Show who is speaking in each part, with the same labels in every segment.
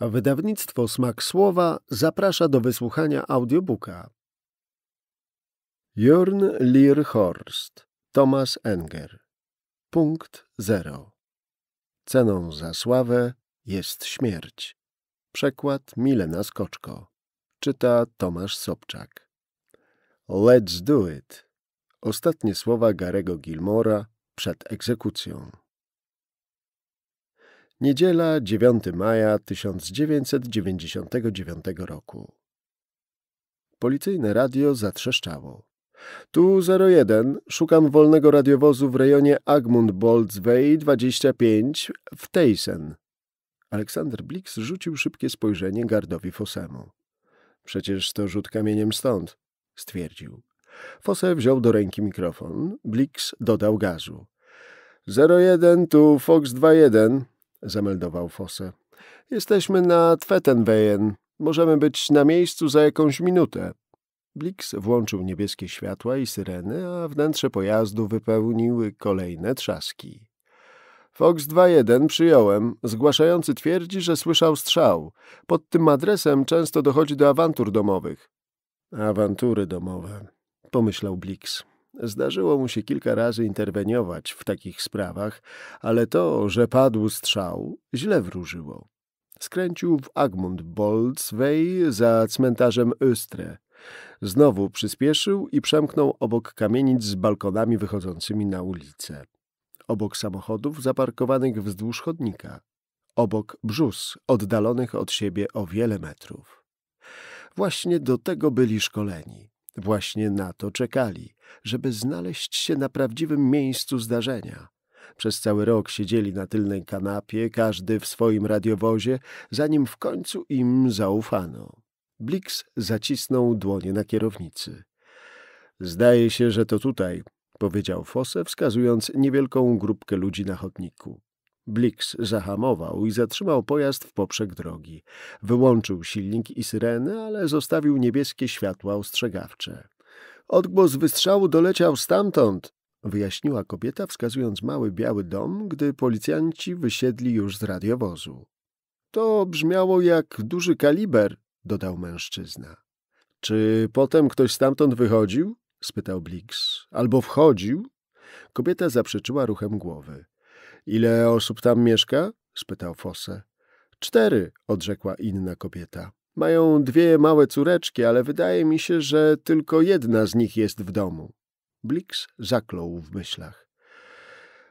Speaker 1: Wydawnictwo Smak Słowa zaprasza do wysłuchania audiobooka. Jörn Horst, Thomas Enger. Punkt zero. Ceną za sławę jest śmierć. Przekład Milena Skoczko. Czyta Tomasz Sobczak. Let's do it. Ostatnie słowa Garego Gilmora przed egzekucją. Niedziela 9 maja 1999 roku. Policyjne radio zatrzeszczało. Tu 01, szukam wolnego radiowozu w rejonie Agmund Boltzwey 25 w Teysen. Aleksander Blix rzucił szybkie spojrzenie gardowi Fosemu. Przecież to rzut kamieniem stąd, stwierdził. Fose wziął do ręki mikrofon. Blix dodał gazu. 01 tu Fox 21 zameldował Fosse. Jesteśmy na Twetenwejen. Możemy być na miejscu za jakąś minutę. Blix włączył niebieskie światła i syreny, a wnętrze pojazdu wypełniły kolejne trzaski. Fox 2-1 przyjąłem. Zgłaszający twierdzi, że słyszał strzał. Pod tym adresem często dochodzi do awantur domowych. Awantury domowe, pomyślał Blix. Zdarzyło mu się kilka razy interweniować w takich sprawach, ale to, że padł strzał, źle wróżyło. Skręcił w Agmund Boltzwej za cmentarzem Östre. Znowu przyspieszył i przemknął obok kamienic z balkonami wychodzącymi na ulicę. Obok samochodów zaparkowanych wzdłuż chodnika. Obok brzus, oddalonych od siebie o wiele metrów. Właśnie do tego byli szkoleni. Właśnie na to czekali, żeby znaleźć się na prawdziwym miejscu zdarzenia. Przez cały rok siedzieli na tylnej kanapie, każdy w swoim radiowozie, zanim w końcu im zaufano. Blix zacisnął dłonie na kierownicy. Zdaje się, że to tutaj, powiedział Fosse, wskazując niewielką grupkę ludzi na chodniku. Bliks zahamował i zatrzymał pojazd w poprzek drogi. Wyłączył silnik i syreny, ale zostawił niebieskie światła ostrzegawcze. Odgłos wystrzału doleciał stamtąd, wyjaśniła kobieta, wskazując mały biały dom, gdy policjanci wysiedli już z radiowozu. To brzmiało jak duży kaliber, dodał mężczyzna. Czy potem ktoś stamtąd wychodził? spytał Bliks. Albo wchodził? Kobieta zaprzeczyła ruchem głowy. Ile osób tam mieszka? spytał Fosse. Cztery, odrzekła inna kobieta. Mają dwie małe córeczki, ale wydaje mi się, że tylko jedna z nich jest w domu. Blix zaklął w myślach.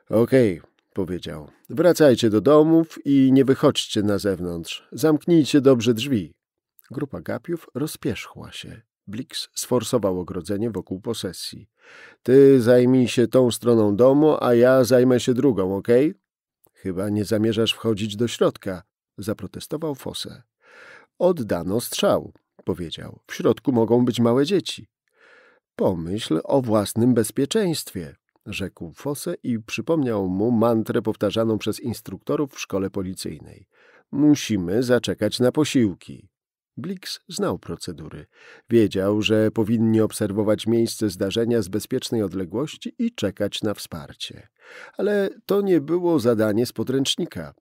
Speaker 1: Okej, okay, powiedział. Wracajcie do domów i nie wychodźcie na zewnątrz. Zamknijcie dobrze drzwi. Grupa gapiów rozpierzchła się. Blix sforsował ogrodzenie wokół posesji. Ty zajmij się tą stroną domu, a ja zajmę się drugą, ok? Chyba nie zamierzasz wchodzić do środka, zaprotestował Fose. Oddano strzał, powiedział. W środku mogą być małe dzieci. Pomyśl o własnym bezpieczeństwie, rzekł Fose i przypomniał mu mantrę powtarzaną przez instruktorów w szkole policyjnej. Musimy zaczekać na posiłki. Blix znał procedury. Wiedział, że powinni obserwować miejsce zdarzenia z bezpiecznej odległości i czekać na wsparcie. Ale to nie było zadanie z podręcznika.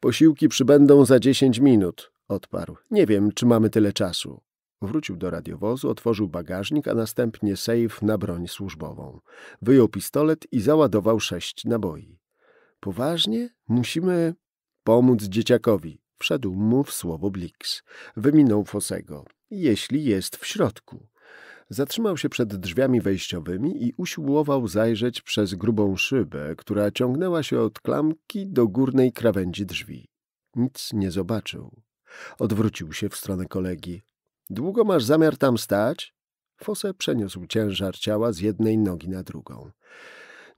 Speaker 1: Posiłki przybędą za dziesięć minut, odparł. Nie wiem, czy mamy tyle czasu. Wrócił do radiowozu, otworzył bagażnik, a następnie sejf na broń służbową. Wyjął pistolet i załadował sześć naboi. Poważnie? Musimy pomóc dzieciakowi, Wszedł mu w słowo Blix. Wyminął Fosego. Jeśli jest w środku. Zatrzymał się przed drzwiami wejściowymi i usiłował zajrzeć przez grubą szybę, która ciągnęła się od klamki do górnej krawędzi drzwi. Nic nie zobaczył. Odwrócił się w stronę kolegi. Długo masz zamiar tam stać? Fose przeniósł ciężar ciała z jednej nogi na drugą.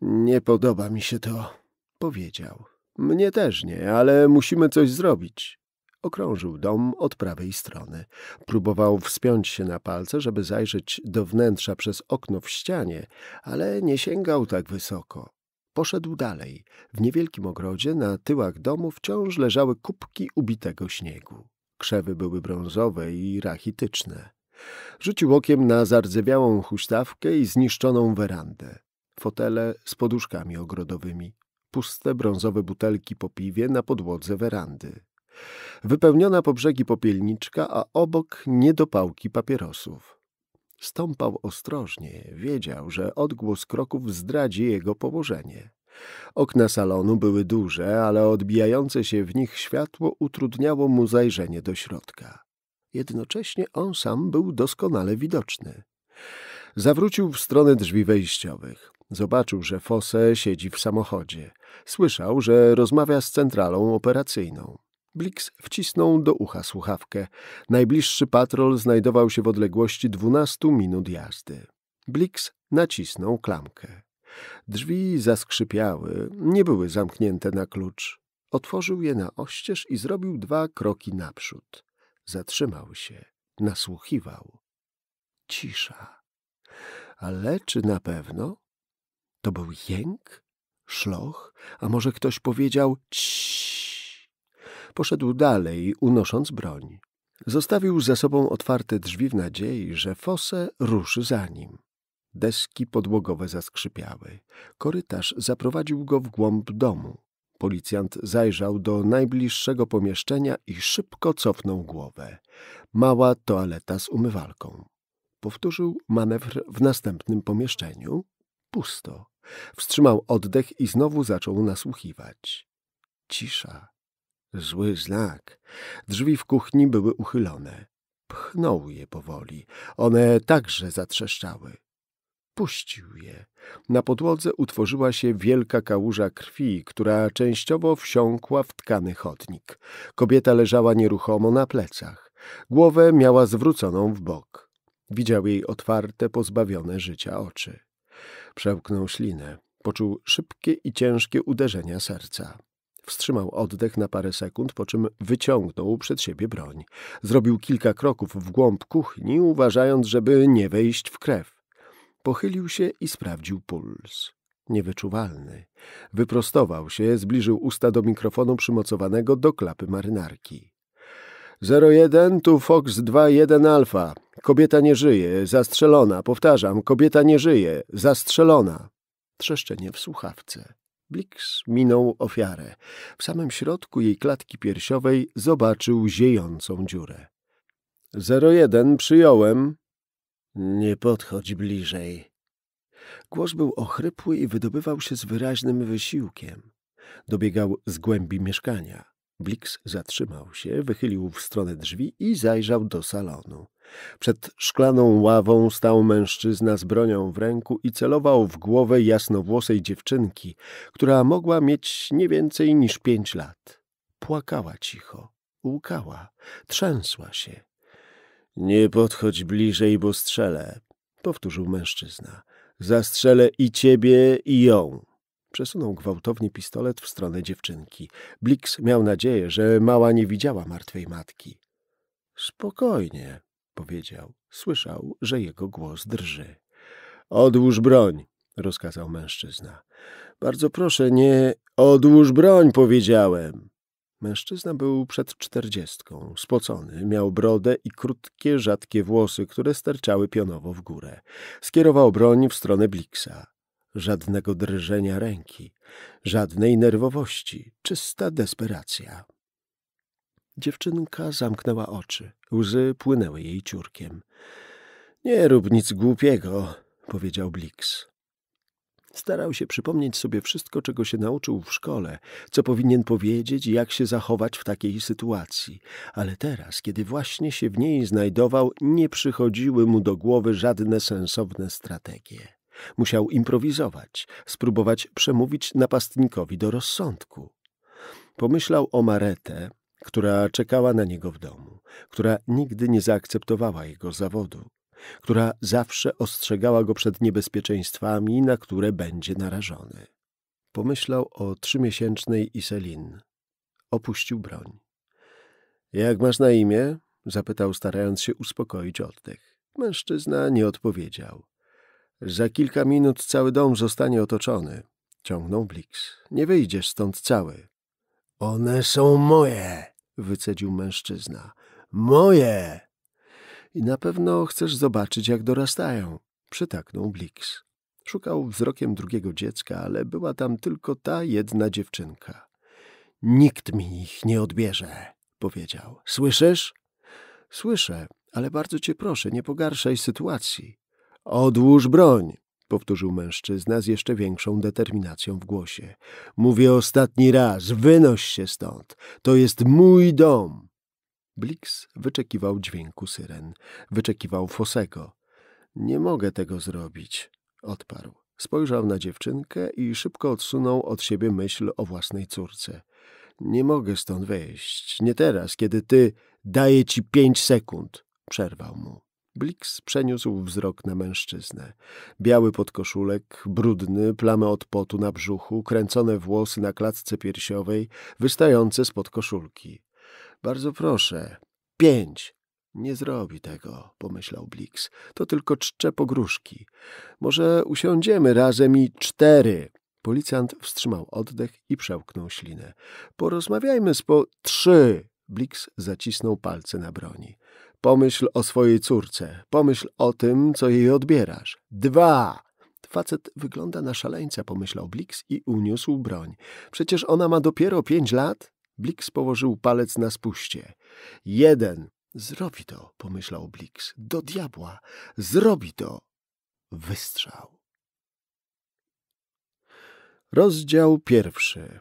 Speaker 1: Nie podoba mi się to, powiedział. Mnie też nie, ale musimy coś zrobić. Okrążył dom od prawej strony. Próbował wspiąć się na palce, żeby zajrzeć do wnętrza przez okno w ścianie, ale nie sięgał tak wysoko. Poszedł dalej. W niewielkim ogrodzie na tyłach domu wciąż leżały kubki ubitego śniegu. Krzewy były brązowe i rachityczne. Rzucił okiem na zardzewiałą huśtawkę i zniszczoną werandę. Fotele z poduszkami ogrodowymi puste brązowe butelki po piwie na podłodze werandy. Wypełniona po brzegi popielniczka, a obok niedopałki papierosów. Stąpał ostrożnie, wiedział, że odgłos kroków zdradzi jego położenie. Okna salonu były duże, ale odbijające się w nich światło utrudniało mu zajrzenie do środka. Jednocześnie on sam był doskonale widoczny. Zawrócił w stronę drzwi wejściowych. Zobaczył, że Fosse siedzi w samochodzie. Słyszał, że rozmawia z centralą operacyjną. Blix wcisnął do ucha słuchawkę. Najbliższy patrol znajdował się w odległości 12 minut jazdy. Blix nacisnął klamkę. Drzwi zaskrzypiały, nie były zamknięte na klucz. Otworzył je na oścież i zrobił dwa kroki naprzód. Zatrzymał się, nasłuchiwał. Cisza. Ale czy na pewno? To był jęk? Szloch? A może ktoś powiedział ciii? Poszedł dalej, unosząc broń. Zostawił za sobą otwarte drzwi w nadziei, że Fose ruszy za nim. Deski podłogowe zaskrzypiały. Korytarz zaprowadził go w głąb domu. Policjant zajrzał do najbliższego pomieszczenia i szybko cofnął głowę. Mała toaleta z umywalką. Powtórzył manewr w następnym pomieszczeniu. Pusto. Wstrzymał oddech i znowu zaczął nasłuchiwać. Cisza. Zły znak. Drzwi w kuchni były uchylone. Pchnął je powoli. One także zatrzeszczały. Puścił je. Na podłodze utworzyła się wielka kałuża krwi, która częściowo wsiąkła w tkany chodnik. Kobieta leżała nieruchomo na plecach. Głowę miała zwróconą w bok. Widział jej otwarte, pozbawione życia oczy. Przełknął ślinę. Poczuł szybkie i ciężkie uderzenia serca. Wstrzymał oddech na parę sekund, po czym wyciągnął przed siebie broń. Zrobił kilka kroków w głąb kuchni, uważając, żeby nie wejść w krew. Pochylił się i sprawdził puls. Niewyczuwalny. Wyprostował się, zbliżył usta do mikrofonu przymocowanego do klapy marynarki. 01, tu Fox 21 Alfa. Kobieta nie żyje, zastrzelona. Powtarzam, kobieta nie żyje, zastrzelona. Trzeszczenie w słuchawce. Blix minął ofiarę. W samym środku jej klatki piersiowej zobaczył ziejącą dziurę. 01 przyjąłem. Nie podchodź bliżej. Głos był ochrypły i wydobywał się z wyraźnym wysiłkiem. Dobiegał z głębi mieszkania. Blix zatrzymał się, wychylił w stronę drzwi i zajrzał do salonu. Przed szklaną ławą stał mężczyzna z bronią w ręku i celował w głowę jasnowłosej dziewczynki, która mogła mieć nie więcej niż pięć lat. Płakała cicho, łkała, trzęsła się. — Nie podchodź bliżej, bo strzelę — powtórzył mężczyzna. — Zastrzelę i ciebie, i ją. Przesunął gwałtownie pistolet w stronę dziewczynki. Blix miał nadzieję, że mała nie widziała martwej matki. Spokojnie, powiedział. Słyszał, że jego głos drży. Odłóż broń, rozkazał mężczyzna. Bardzo proszę, nie odłóż broń, powiedziałem. Mężczyzna był przed czterdziestką, spocony, miał brodę i krótkie, rzadkie włosy, które sterczały pionowo w górę. Skierował broń w stronę Blixa żadnego drżenia ręki, żadnej nerwowości, czysta desperacja. Dziewczynka zamknęła oczy, łzy płynęły jej ciurkiem. Nie rób nic głupiego, powiedział Blix. Starał się przypomnieć sobie wszystko, czego się nauczył w szkole, co powinien powiedzieć i jak się zachować w takiej sytuacji, ale teraz, kiedy właśnie się w niej znajdował, nie przychodziły mu do głowy żadne sensowne strategie. Musiał improwizować, spróbować przemówić napastnikowi do rozsądku. Pomyślał o Maretę, która czekała na niego w domu, która nigdy nie zaakceptowała jego zawodu, która zawsze ostrzegała go przed niebezpieczeństwami, na które będzie narażony. Pomyślał o trzymiesięcznej Iselin. Opuścił broń. Jak masz na imię? zapytał, starając się uspokoić oddech. Mężczyzna nie odpowiedział. Za kilka minut cały dom zostanie otoczony, ciągnął Blix. Nie wyjdziesz stąd cały. One są moje, wycedził mężczyzna. Moje! I na pewno chcesz zobaczyć, jak dorastają, przytaknął Blix. Szukał wzrokiem drugiego dziecka, ale była tam tylko ta jedna dziewczynka. Nikt mi ich nie odbierze, powiedział. Słyszysz? Słyszę, ale bardzo cię proszę, nie pogarszaj sytuacji. Odłóż broń, powtórzył mężczyzna z jeszcze większą determinacją w głosie. Mówię ostatni raz, wynoś się stąd. To jest mój dom. Blix wyczekiwał dźwięku syren, wyczekiwał Fosego. Nie mogę tego zrobić, odparł. Spojrzał na dziewczynkę i szybko odsunął od siebie myśl o własnej córce. Nie mogę stąd wejść, nie teraz, kiedy ty daję ci pięć sekund, przerwał mu. Blix przeniósł wzrok na mężczyznę. Biały podkoszulek, brudny, plamy od potu na brzuchu, kręcone włosy na klatce piersiowej, wystające spod koszulki. Bardzo proszę. Pięć. Nie zrobi tego, pomyślał Blix. To tylko czcze pogróżki. Może usiądziemy razem i cztery. Policjant wstrzymał oddech i przełknął ślinę. Porozmawiajmy z po... Trzy! Blix zacisnął palce na broni. Pomyśl o swojej córce. Pomyśl o tym, co jej odbierasz. Dwa! Facet wygląda na szaleńca, pomyślał Blix i uniósł broń. Przecież ona ma dopiero pięć lat. Blix położył palec na spuście. Jeden! Zrobi to, pomyślał Blix. Do diabła! Zrobi to! Wystrzał. Rozdział pierwszy.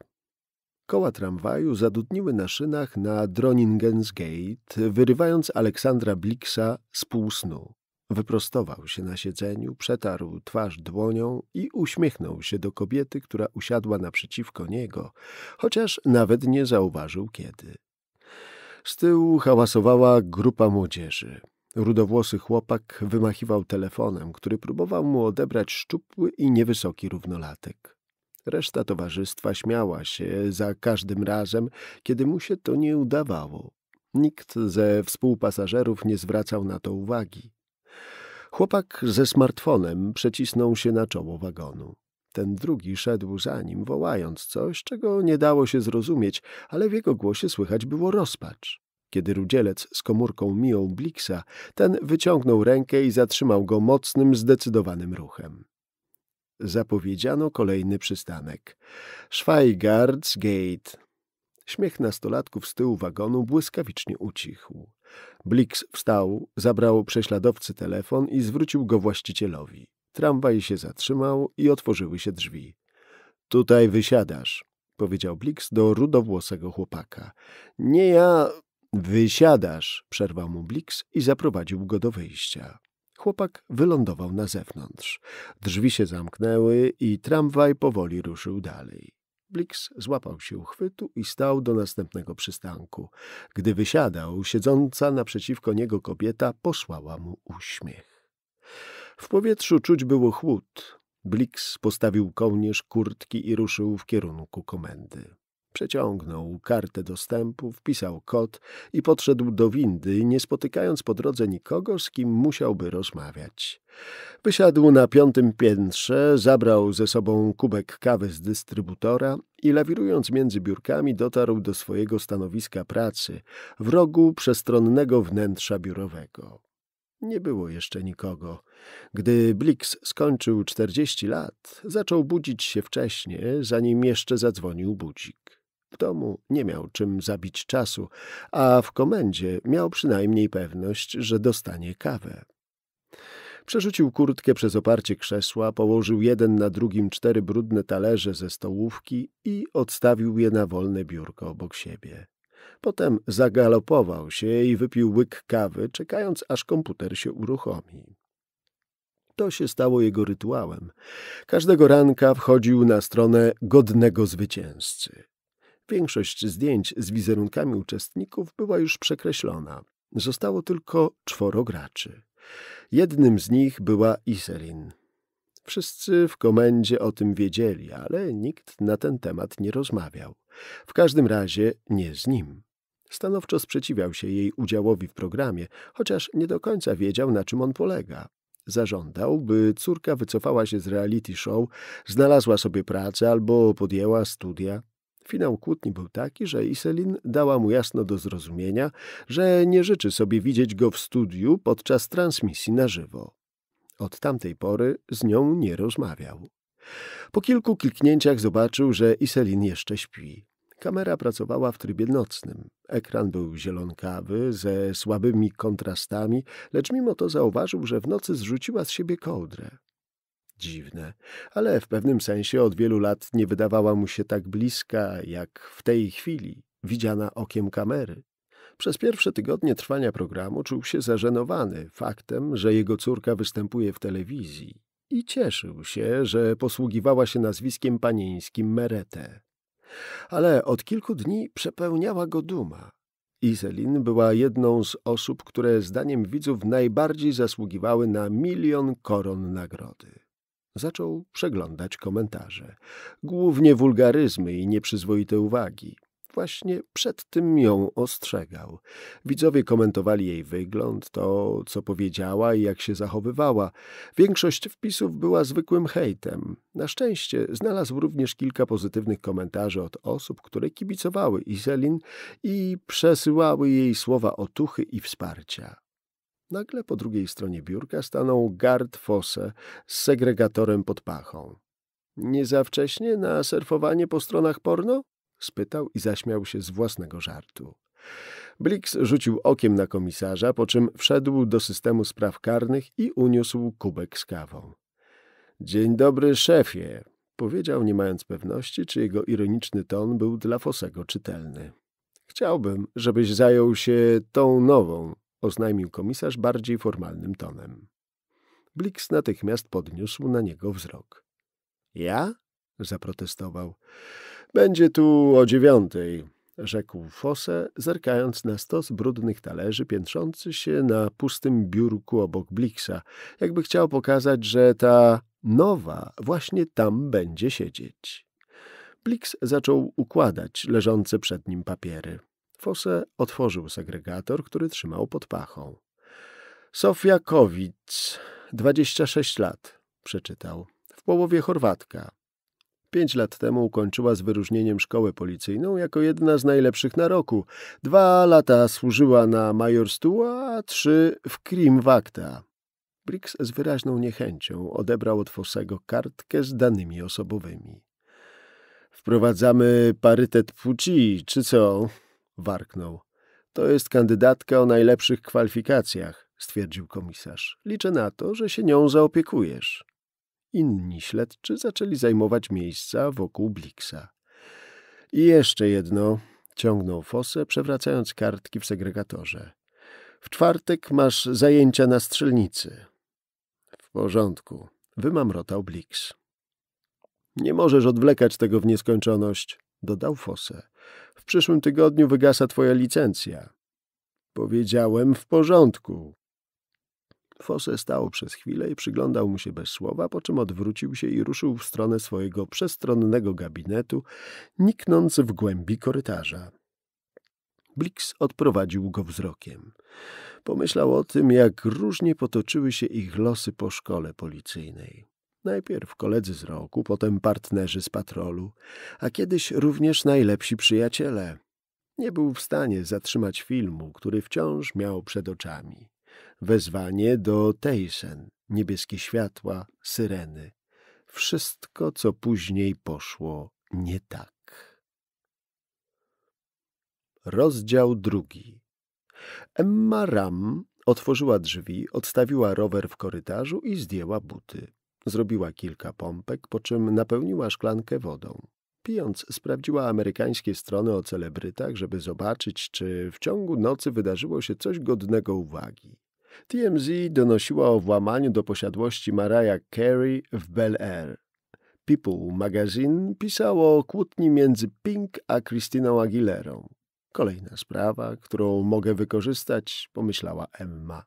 Speaker 1: Koła tramwaju zadudniły na szynach na Droningens Gate, wyrywając Aleksandra Blixa z półsnu. Wyprostował się na siedzeniu, przetarł twarz dłonią i uśmiechnął się do kobiety, która usiadła naprzeciwko niego, chociaż nawet nie zauważył kiedy. Z tyłu hałasowała grupa młodzieży. Rudowłosy chłopak wymachiwał telefonem, który próbował mu odebrać szczupły i niewysoki równolatek. Reszta towarzystwa śmiała się za każdym razem, kiedy mu się to nie udawało. Nikt ze współpasażerów nie zwracał na to uwagi. Chłopak ze smartfonem przecisnął się na czoło wagonu. Ten drugi szedł za nim, wołając coś, czego nie dało się zrozumieć, ale w jego głosie słychać było rozpacz. Kiedy rudzielec z komórką mijał Blixa, ten wyciągnął rękę i zatrzymał go mocnym, zdecydowanym ruchem. Zapowiedziano kolejny przystanek. Schweigarts Gate. Śmiech nastolatków z tyłu wagonu błyskawicznie ucichł. Blix wstał, zabrał prześladowcy telefon i zwrócił go właścicielowi. Tramwaj się zatrzymał i otworzyły się drzwi. Tutaj wysiadasz, powiedział Blix do rudowłosego chłopaka. Nie ja. Wysiadasz, przerwał mu Blix i zaprowadził go do wyjścia chłopak wylądował na zewnątrz. Drzwi się zamknęły i tramwaj powoli ruszył dalej. Blix złapał się uchwytu i stał do następnego przystanku. Gdy wysiadał, siedząca naprzeciwko niego kobieta posłała mu uśmiech. W powietrzu czuć było chłód. Blix postawił kołnierz kurtki i ruszył w kierunku komendy. Przeciągnął kartę dostępu, wpisał kod i podszedł do windy, nie spotykając po drodze nikogo, z kim musiałby rozmawiać. Wysiadł na piątym piętrze, zabrał ze sobą kubek kawy z dystrybutora i lawirując między biurkami dotarł do swojego stanowiska pracy w rogu przestronnego wnętrza biurowego. Nie było jeszcze nikogo. Gdy Blix skończył czterdzieści lat, zaczął budzić się wcześnie, zanim jeszcze zadzwonił budzik. W domu nie miał czym zabić czasu, a w komendzie miał przynajmniej pewność, że dostanie kawę. Przerzucił kurtkę przez oparcie krzesła, położył jeden na drugim cztery brudne talerze ze stołówki i odstawił je na wolne biurko obok siebie. Potem zagalopował się i wypił łyk kawy, czekając aż komputer się uruchomi. To się stało jego rytuałem. Każdego ranka wchodził na stronę godnego zwycięzcy. Większość zdjęć z wizerunkami uczestników była już przekreślona. Zostało tylko czworo graczy. Jednym z nich była Iselin. Wszyscy w komendzie o tym wiedzieli, ale nikt na ten temat nie rozmawiał. W każdym razie nie z nim. Stanowczo sprzeciwiał się jej udziałowi w programie, chociaż nie do końca wiedział, na czym on polega. Zażądał, by córka wycofała się z reality show, znalazła sobie pracę albo podjęła studia. Finał kłótni był taki, że Iselin dała mu jasno do zrozumienia, że nie życzy sobie widzieć go w studiu podczas transmisji na żywo. Od tamtej pory z nią nie rozmawiał. Po kilku kliknięciach zobaczył, że Iselin jeszcze śpi. Kamera pracowała w trybie nocnym. Ekran był zielonkawy, ze słabymi kontrastami, lecz mimo to zauważył, że w nocy zrzuciła z siebie kołdrę dziwne, ale w pewnym sensie od wielu lat nie wydawała mu się tak bliska, jak w tej chwili, widziana okiem kamery. Przez pierwsze tygodnie trwania programu czuł się zażenowany faktem, że jego córka występuje w telewizji i cieszył się, że posługiwała się nazwiskiem panieńskim Merete. Ale od kilku dni przepełniała go duma. Iselin była jedną z osób, które zdaniem widzów najbardziej zasługiwały na milion koron nagrody. Zaczął przeglądać komentarze. Głównie wulgaryzmy i nieprzyzwoite uwagi. Właśnie przed tym ją ostrzegał. Widzowie komentowali jej wygląd, to co powiedziała i jak się zachowywała. Większość wpisów była zwykłym hejtem. Na szczęście znalazł również kilka pozytywnych komentarzy od osób, które kibicowały Iselin i przesyłały jej słowa otuchy i wsparcia. Nagle po drugiej stronie biurka stanął Gard Fosse z segregatorem pod pachą. Nie za wcześnie na surfowanie po stronach porno? spytał i zaśmiał się z własnego żartu. Blix rzucił okiem na komisarza, po czym wszedł do systemu spraw karnych i uniósł kubek z kawą. Dzień dobry, szefie, powiedział, nie mając pewności, czy jego ironiczny ton był dla Fosego czytelny. Chciałbym, żebyś zajął się tą nową, oznajmił komisarz bardziej formalnym tonem. Blix natychmiast podniósł na niego wzrok. Ja? zaprotestował. Będzie tu o dziewiątej, rzekł Fose, zerkając na stos brudnych talerzy piętrzący się na pustym biurku obok Blixa, jakby chciał pokazać, że ta nowa właśnie tam będzie siedzieć. Blix zaczął układać leżące przed nim papiery. Fosse otworzył segregator, który trzymał pod pachą. Sofia Kowic, 26 lat, przeczytał. W połowie Chorwatka. Pięć lat temu ukończyła z wyróżnieniem szkołę policyjną jako jedna z najlepszych na roku. Dwa lata służyła na majorstuła, a trzy w Krimwakta. Briggs z wyraźną niechęcią odebrał od Fosego kartkę z danymi osobowymi. Wprowadzamy parytet płci, czy co? warknął. To jest kandydatka o najlepszych kwalifikacjach, stwierdził komisarz. Liczę na to, że się nią zaopiekujesz. Inni śledczy zaczęli zajmować miejsca wokół Blixa. I jeszcze jedno, ciągnął Fosse, przewracając kartki w segregatorze. W czwartek masz zajęcia na strzelnicy. W porządku, wymamrotał Blix. Nie możesz odwlekać tego w nieskończoność, dodał Fosse. W przyszłym tygodniu wygasa twoja licencja. Powiedziałem w porządku. Fosse stał przez chwilę i przyglądał mu się bez słowa, po czym odwrócił się i ruszył w stronę swojego przestronnego gabinetu, niknąc w głębi korytarza. Blix odprowadził go wzrokiem. Pomyślał o tym, jak różnie potoczyły się ich losy po szkole policyjnej. Najpierw koledzy z roku, potem partnerzy z patrolu, a kiedyś również najlepsi przyjaciele. Nie był w stanie zatrzymać filmu, który wciąż miał przed oczami. Wezwanie do Tejsen, niebieskie światła, syreny. Wszystko, co później poszło nie tak. Rozdział drugi. Emma Ram otworzyła drzwi, odstawiła rower w korytarzu i zdjęła buty. Zrobiła kilka pompek, po czym napełniła szklankę wodą. Pijąc, sprawdziła amerykańskie strony o celebrytach, żeby zobaczyć, czy w ciągu nocy wydarzyło się coś godnego uwagi. TMZ donosiła o włamaniu do posiadłości Mariah Carey w Bel Air. People Magazine pisało o kłótni między Pink a Christiną Aguilerą. Kolejna sprawa, którą mogę wykorzystać, pomyślała Emma.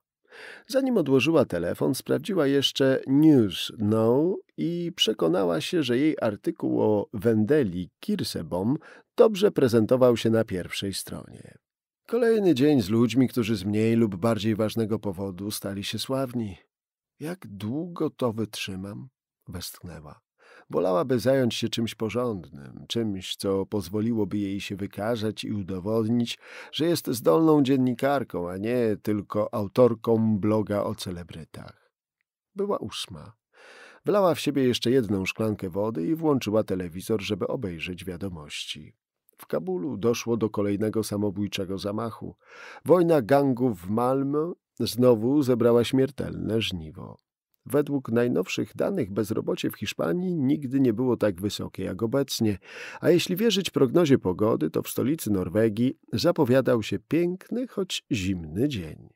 Speaker 1: Zanim odłożyła telefon, sprawdziła jeszcze News Now i przekonała się, że jej artykuł o Wendeli Kirsebom dobrze prezentował się na pierwszej stronie. Kolejny dzień z ludźmi, którzy z mniej lub bardziej ważnego powodu stali się sławni. Jak długo to wytrzymam? westchnęła. Wolałaby zająć się czymś porządnym, czymś, co pozwoliłoby jej się wykazać i udowodnić, że jest zdolną dziennikarką, a nie tylko autorką bloga o celebrytach. Była ósma. Wlała w siebie jeszcze jedną szklankę wody i włączyła telewizor, żeby obejrzeć wiadomości. W Kabulu doszło do kolejnego samobójczego zamachu. Wojna gangów w Malmö znowu zebrała śmiertelne żniwo. Według najnowszych danych bezrobocie w Hiszpanii nigdy nie było tak wysokie jak obecnie, a jeśli wierzyć prognozie pogody, to w stolicy Norwegii zapowiadał się piękny, choć zimny dzień.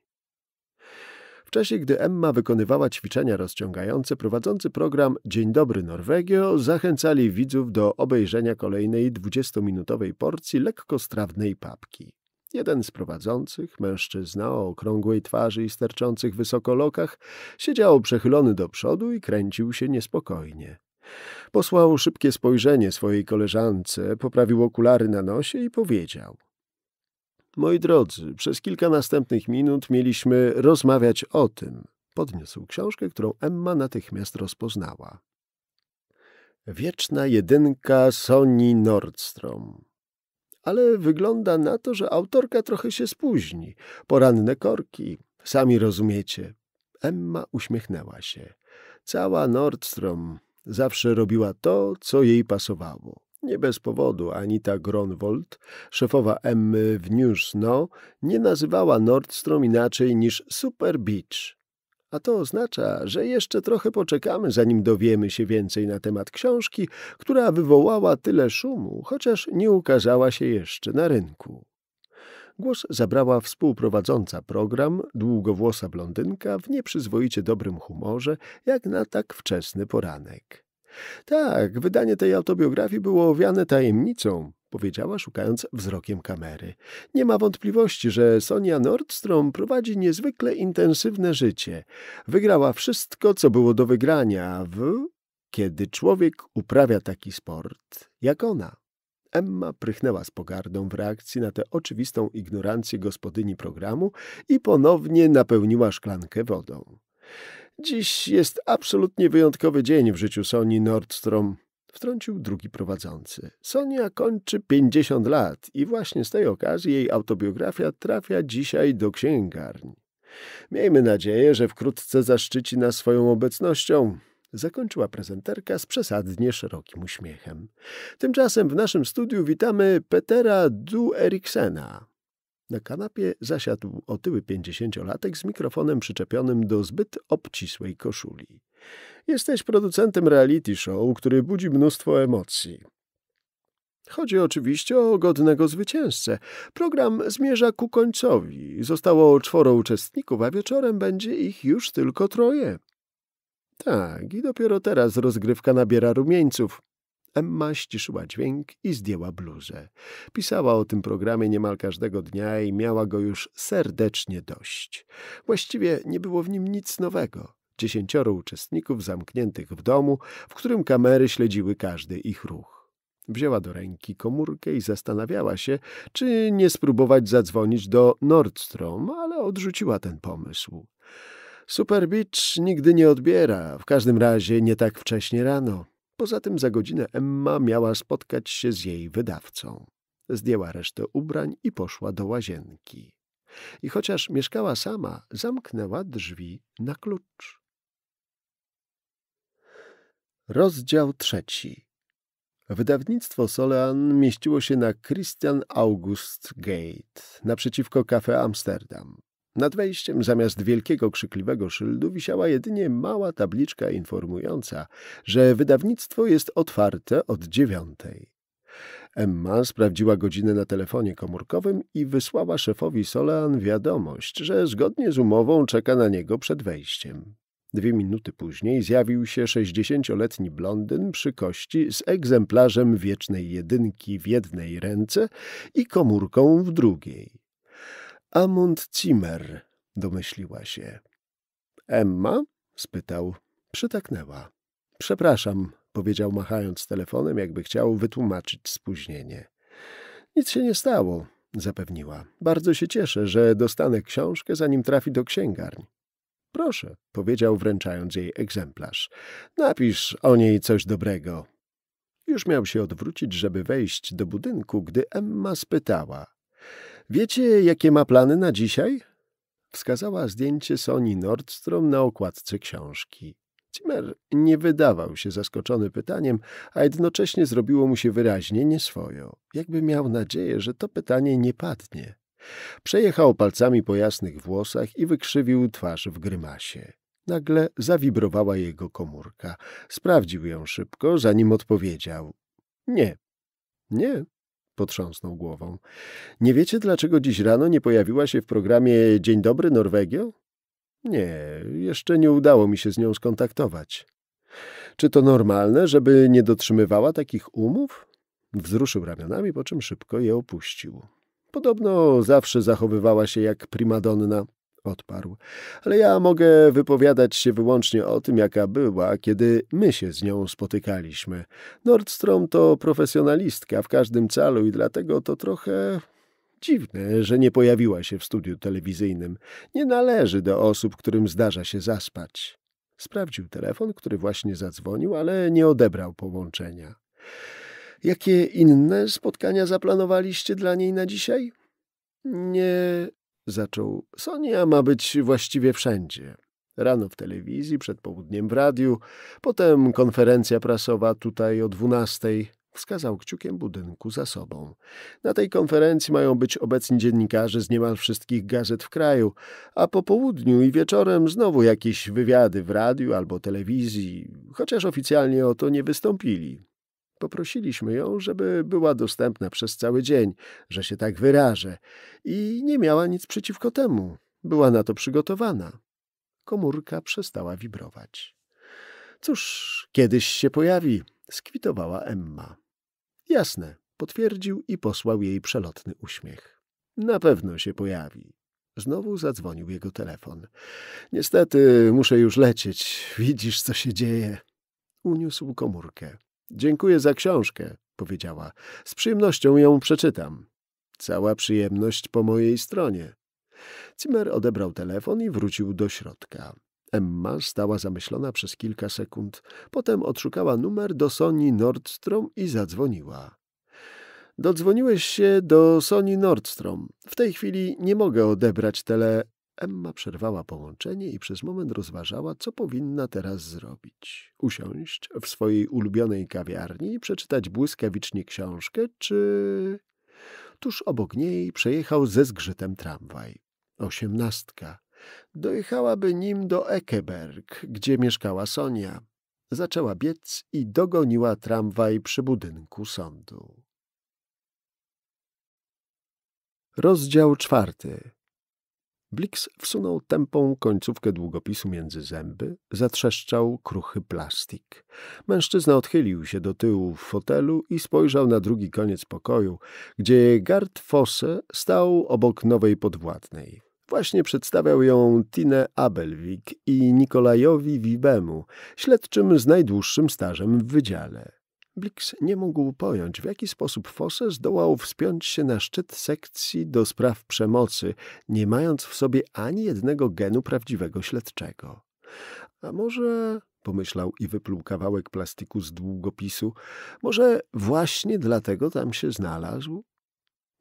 Speaker 1: W czasie, gdy Emma wykonywała ćwiczenia rozciągające, prowadzący program Dzień Dobry Norwegio zachęcali widzów do obejrzenia kolejnej 20-minutowej porcji lekkostrawnej papki. Jeden z prowadzących, mężczyzna o okrągłej twarzy i sterczących wysoko lokach, siedział przechylony do przodu i kręcił się niespokojnie. Posłał szybkie spojrzenie swojej koleżance, poprawił okulary na nosie i powiedział — Moi drodzy, przez kilka następnych minut mieliśmy rozmawiać o tym. Podniósł książkę, którą Emma natychmiast rozpoznała. Wieczna jedynka Sony Nordstrom ale wygląda na to, że autorka trochę się spóźni. Poranne korki, sami rozumiecie. Emma uśmiechnęła się. Cała Nordstrom zawsze robiła to, co jej pasowało. Nie bez powodu Anita Gronwold, szefowa Emmy w News No, nie nazywała Nordstrom inaczej niż Super Beach a to oznacza, że jeszcze trochę poczekamy, zanim dowiemy się więcej na temat książki, która wywołała tyle szumu, chociaż nie ukazała się jeszcze na rynku. Głos zabrała współprowadząca program, długowłosa blondynka w nieprzyzwoicie dobrym humorze, jak na tak wczesny poranek. Tak, wydanie tej autobiografii było owiane tajemnicą, powiedziała, szukając wzrokiem kamery. Nie ma wątpliwości, że Sonia Nordstrom prowadzi niezwykle intensywne życie. Wygrała wszystko, co było do wygrania w... kiedy człowiek uprawia taki sport jak ona. Emma prychnęła z pogardą w reakcji na tę oczywistą ignorancję gospodyni programu i ponownie napełniła szklankę wodą. Dziś jest absolutnie wyjątkowy dzień w życiu Soni Nordstrom wtrącił drugi prowadzący. Sonia kończy 50 lat i właśnie z tej okazji jej autobiografia trafia dzisiaj do księgarni. Miejmy nadzieję, że wkrótce zaszczyci nas swoją obecnością. Zakończyła prezenterka z przesadnie szerokim uśmiechem. Tymczasem w naszym studiu witamy Petera Du Eriksena. Na kanapie zasiadł otyły pięćdziesięciolatek z mikrofonem przyczepionym do zbyt obcisłej koszuli. Jesteś producentem reality show, który budzi mnóstwo emocji. Chodzi oczywiście o godnego zwycięzcę. Program zmierza ku końcowi. Zostało czworo uczestników, a wieczorem będzie ich już tylko troje. Tak, i dopiero teraz rozgrywka nabiera rumieńców. Emma ściszyła dźwięk i zdjęła bluzę. Pisała o tym programie niemal każdego dnia i miała go już serdecznie dość. Właściwie nie było w nim nic nowego dziesięcioro uczestników zamkniętych w domu, w którym kamery śledziły każdy ich ruch. Wzięła do ręki komórkę i zastanawiała się, czy nie spróbować zadzwonić do Nordstrom, ale odrzuciła ten pomysł. Super Beach nigdy nie odbiera, w każdym razie nie tak wcześnie rano. Poza tym za godzinę Emma miała spotkać się z jej wydawcą. Zdjęła resztę ubrań i poszła do łazienki. I chociaż mieszkała sama, zamknęła drzwi na klucz. Rozdział trzeci. Wydawnictwo Solean mieściło się na Christian August Gate, naprzeciwko Cafe Amsterdam. Nad wejściem zamiast wielkiego krzykliwego szyldu wisiała jedynie mała tabliczka informująca, że wydawnictwo jest otwarte od dziewiątej. Emma sprawdziła godzinę na telefonie komórkowym i wysłała szefowi Solean wiadomość, że zgodnie z umową czeka na niego przed wejściem. Dwie minuty później zjawił się sześćdziesięcioletni blondyn przy kości z egzemplarzem wiecznej jedynki w jednej ręce i komórką w drugiej. Amund Zimmer, domyśliła się. Emma? spytał. Przytaknęła. Przepraszam, powiedział machając telefonem, jakby chciał wytłumaczyć spóźnienie. Nic się nie stało, zapewniła. Bardzo się cieszę, że dostanę książkę, zanim trafi do księgarni. Proszę, powiedział wręczając jej egzemplarz. Napisz o niej coś dobrego. Już miał się odwrócić, żeby wejść do budynku, gdy Emma spytała. Wiecie, jakie ma plany na dzisiaj? Wskazała zdjęcie Soni Nordstrom na okładce książki. Zimmer nie wydawał się zaskoczony pytaniem, a jednocześnie zrobiło mu się wyraźnie nieswojo, jakby miał nadzieję, że to pytanie nie padnie. Przejechał palcami po jasnych włosach i wykrzywił twarz w grymasie. Nagle zawibrowała jego komórka. Sprawdził ją szybko, zanim odpowiedział. Nie. Nie. Potrząsnął głową. Nie wiecie, dlaczego dziś rano nie pojawiła się w programie Dzień dobry Norwegio? Nie, jeszcze nie udało mi się z nią skontaktować. Czy to normalne, żeby nie dotrzymywała takich umów? Wzruszył ramionami, po czym szybko je opuścił. Podobno zawsze zachowywała się jak primadonna, odparł. Ale ja mogę wypowiadać się wyłącznie o tym, jaka była, kiedy my się z nią spotykaliśmy. Nordstrom to profesjonalistka w każdym calu i dlatego to trochę Dziwne, że nie pojawiła się w studiu telewizyjnym. Nie należy do osób, którym zdarza się zaspać. Sprawdził telefon, który właśnie zadzwonił, ale nie odebrał połączenia. Jakie inne spotkania zaplanowaliście dla niej na dzisiaj? Nie, zaczął. Sonia ma być właściwie wszędzie. Rano w telewizji, przed południem w radiu, potem konferencja prasowa tutaj o dwunastej. Wskazał kciukiem budynku za sobą. Na tej konferencji mają być obecni dziennikarze z niemal wszystkich gazet w kraju, a po południu i wieczorem znowu jakieś wywiady w radiu albo telewizji, chociaż oficjalnie o to nie wystąpili. Poprosiliśmy ją, żeby była dostępna przez cały dzień, że się tak wyrażę, i nie miała nic przeciwko temu. Była na to przygotowana. Komórka przestała wibrować. Cóż, kiedyś się pojawi, skwitowała Emma. Jasne, potwierdził i posłał jej przelotny uśmiech. Na pewno się pojawi. Znowu zadzwonił jego telefon. Niestety, muszę już lecieć. Widzisz, co się dzieje. Uniósł komórkę. Dziękuję za książkę, powiedziała. Z przyjemnością ją przeczytam. Cała przyjemność po mojej stronie. Cimer odebrał telefon i wrócił do środka. Emma stała zamyślona przez kilka sekund. Potem odszukała numer do Sony Nordstrom i zadzwoniła. Dodzwoniłeś się do Sony Nordstrom. W tej chwili nie mogę odebrać tele... Emma przerwała połączenie i przez moment rozważała, co powinna teraz zrobić. Usiąść w swojej ulubionej kawiarni i przeczytać błyskawicznie książkę, czy... Tuż obok niej przejechał ze zgrzytem tramwaj. Osiemnastka. Dojechałaby nim do Ekeberg, gdzie mieszkała Sonia. Zaczęła biec i dogoniła tramwaj przy budynku sądu. Rozdział czwarty Blix wsunął tępą końcówkę długopisu między zęby, zatrzeszczał kruchy plastik. Mężczyzna odchylił się do tyłu w fotelu i spojrzał na drugi koniec pokoju, gdzie Gard Fosse stał obok nowej podwładnej. Właśnie przedstawiał ją Tine Abelwig i Nikolajowi Wibemu, śledczym z najdłuższym stażem w wydziale. Blix nie mógł pojąć, w jaki sposób Fosse zdołał wspiąć się na szczyt sekcji do spraw przemocy, nie mając w sobie ani jednego genu prawdziwego śledczego. A może, pomyślał i wypluł kawałek plastiku z długopisu, może właśnie dlatego tam się znalazł?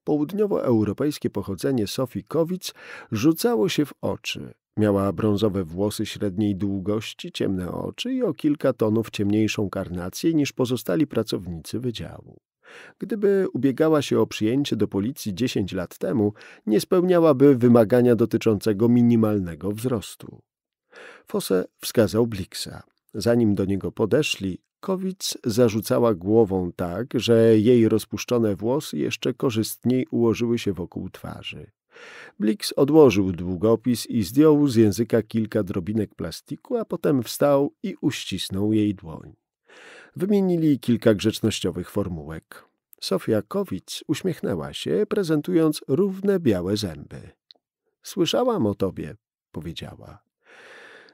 Speaker 1: Południowoeuropejskie pochodzenie Sofii Kowic rzucało się w oczy. Miała brązowe włosy średniej długości, ciemne oczy i o kilka tonów ciemniejszą karnację niż pozostali pracownicy wydziału. Gdyby ubiegała się o przyjęcie do policji 10 lat temu, nie spełniałaby wymagania dotyczącego minimalnego wzrostu. Fose wskazał Blixa. Zanim do niego podeszli, Kowic zarzucała głową tak, że jej rozpuszczone włosy jeszcze korzystniej ułożyły się wokół twarzy. Blix odłożył długopis i zdjął z języka kilka drobinek plastiku, a potem wstał i uścisnął jej dłoń. Wymienili kilka grzecznościowych formułek. Sofia Kowicz uśmiechnęła się, prezentując równe białe zęby. Słyszałam o tobie, powiedziała.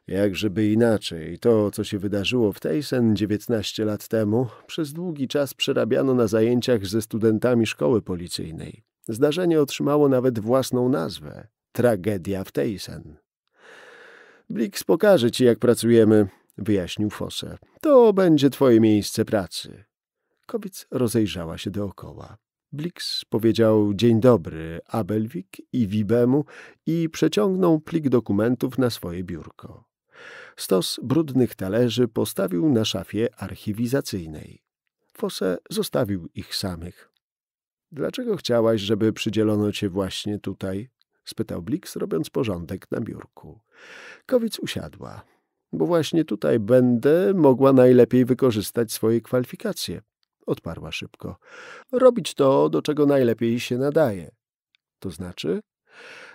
Speaker 1: Jakżeby inaczej, to, co się wydarzyło w Tejsen 19 lat temu, przez długi czas przerabiano na zajęciach ze studentami szkoły policyjnej. Zdarzenie otrzymało nawet własną nazwę – tragedia w Tejsen. Blix pokaże ci, jak pracujemy, wyjaśnił Fosse. To będzie twoje miejsce pracy. Kobic rozejrzała się dookoła. Blix powiedział dzień dobry Abelwik i Wibemu i przeciągnął plik dokumentów na swoje biurko. Stos brudnych talerzy postawił na szafie archiwizacyjnej. Fosse zostawił ich samych. Dlaczego chciałaś, żeby przydzielono cię właśnie tutaj? spytał Blix, robiąc porządek na biurku. Kowic usiadła. Bo właśnie tutaj będę mogła najlepiej wykorzystać swoje kwalifikacje. Odparła szybko. Robić to, do czego najlepiej się nadaje. To znaczy?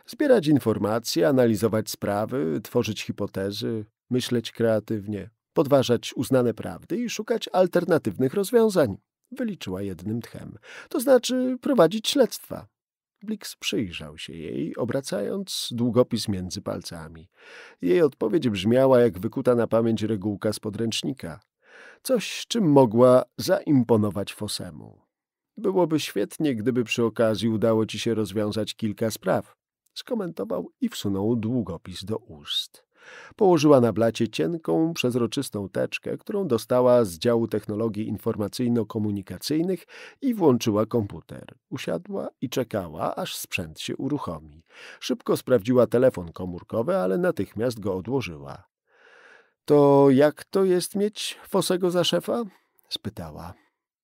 Speaker 1: Zbierać informacje, analizować sprawy, tworzyć hipotezy, myśleć kreatywnie, podważać uznane prawdy i szukać alternatywnych rozwiązań wyliczyła jednym tchem. To znaczy prowadzić śledztwa. Blix przyjrzał się jej, obracając długopis między palcami. Jej odpowiedź brzmiała jak wykuta na pamięć regułka z podręcznika. Coś, czym mogła zaimponować Fosemu. Byłoby świetnie, gdyby przy okazji udało ci się rozwiązać kilka spraw. Skomentował i wsunął długopis do ust położyła na blacie cienką, przezroczystą teczkę, którą dostała z działu technologii informacyjno-komunikacyjnych i włączyła komputer. Usiadła i czekała, aż sprzęt się uruchomi. Szybko sprawdziła telefon komórkowy, ale natychmiast go odłożyła. To jak to jest mieć Fosego za szefa? spytała.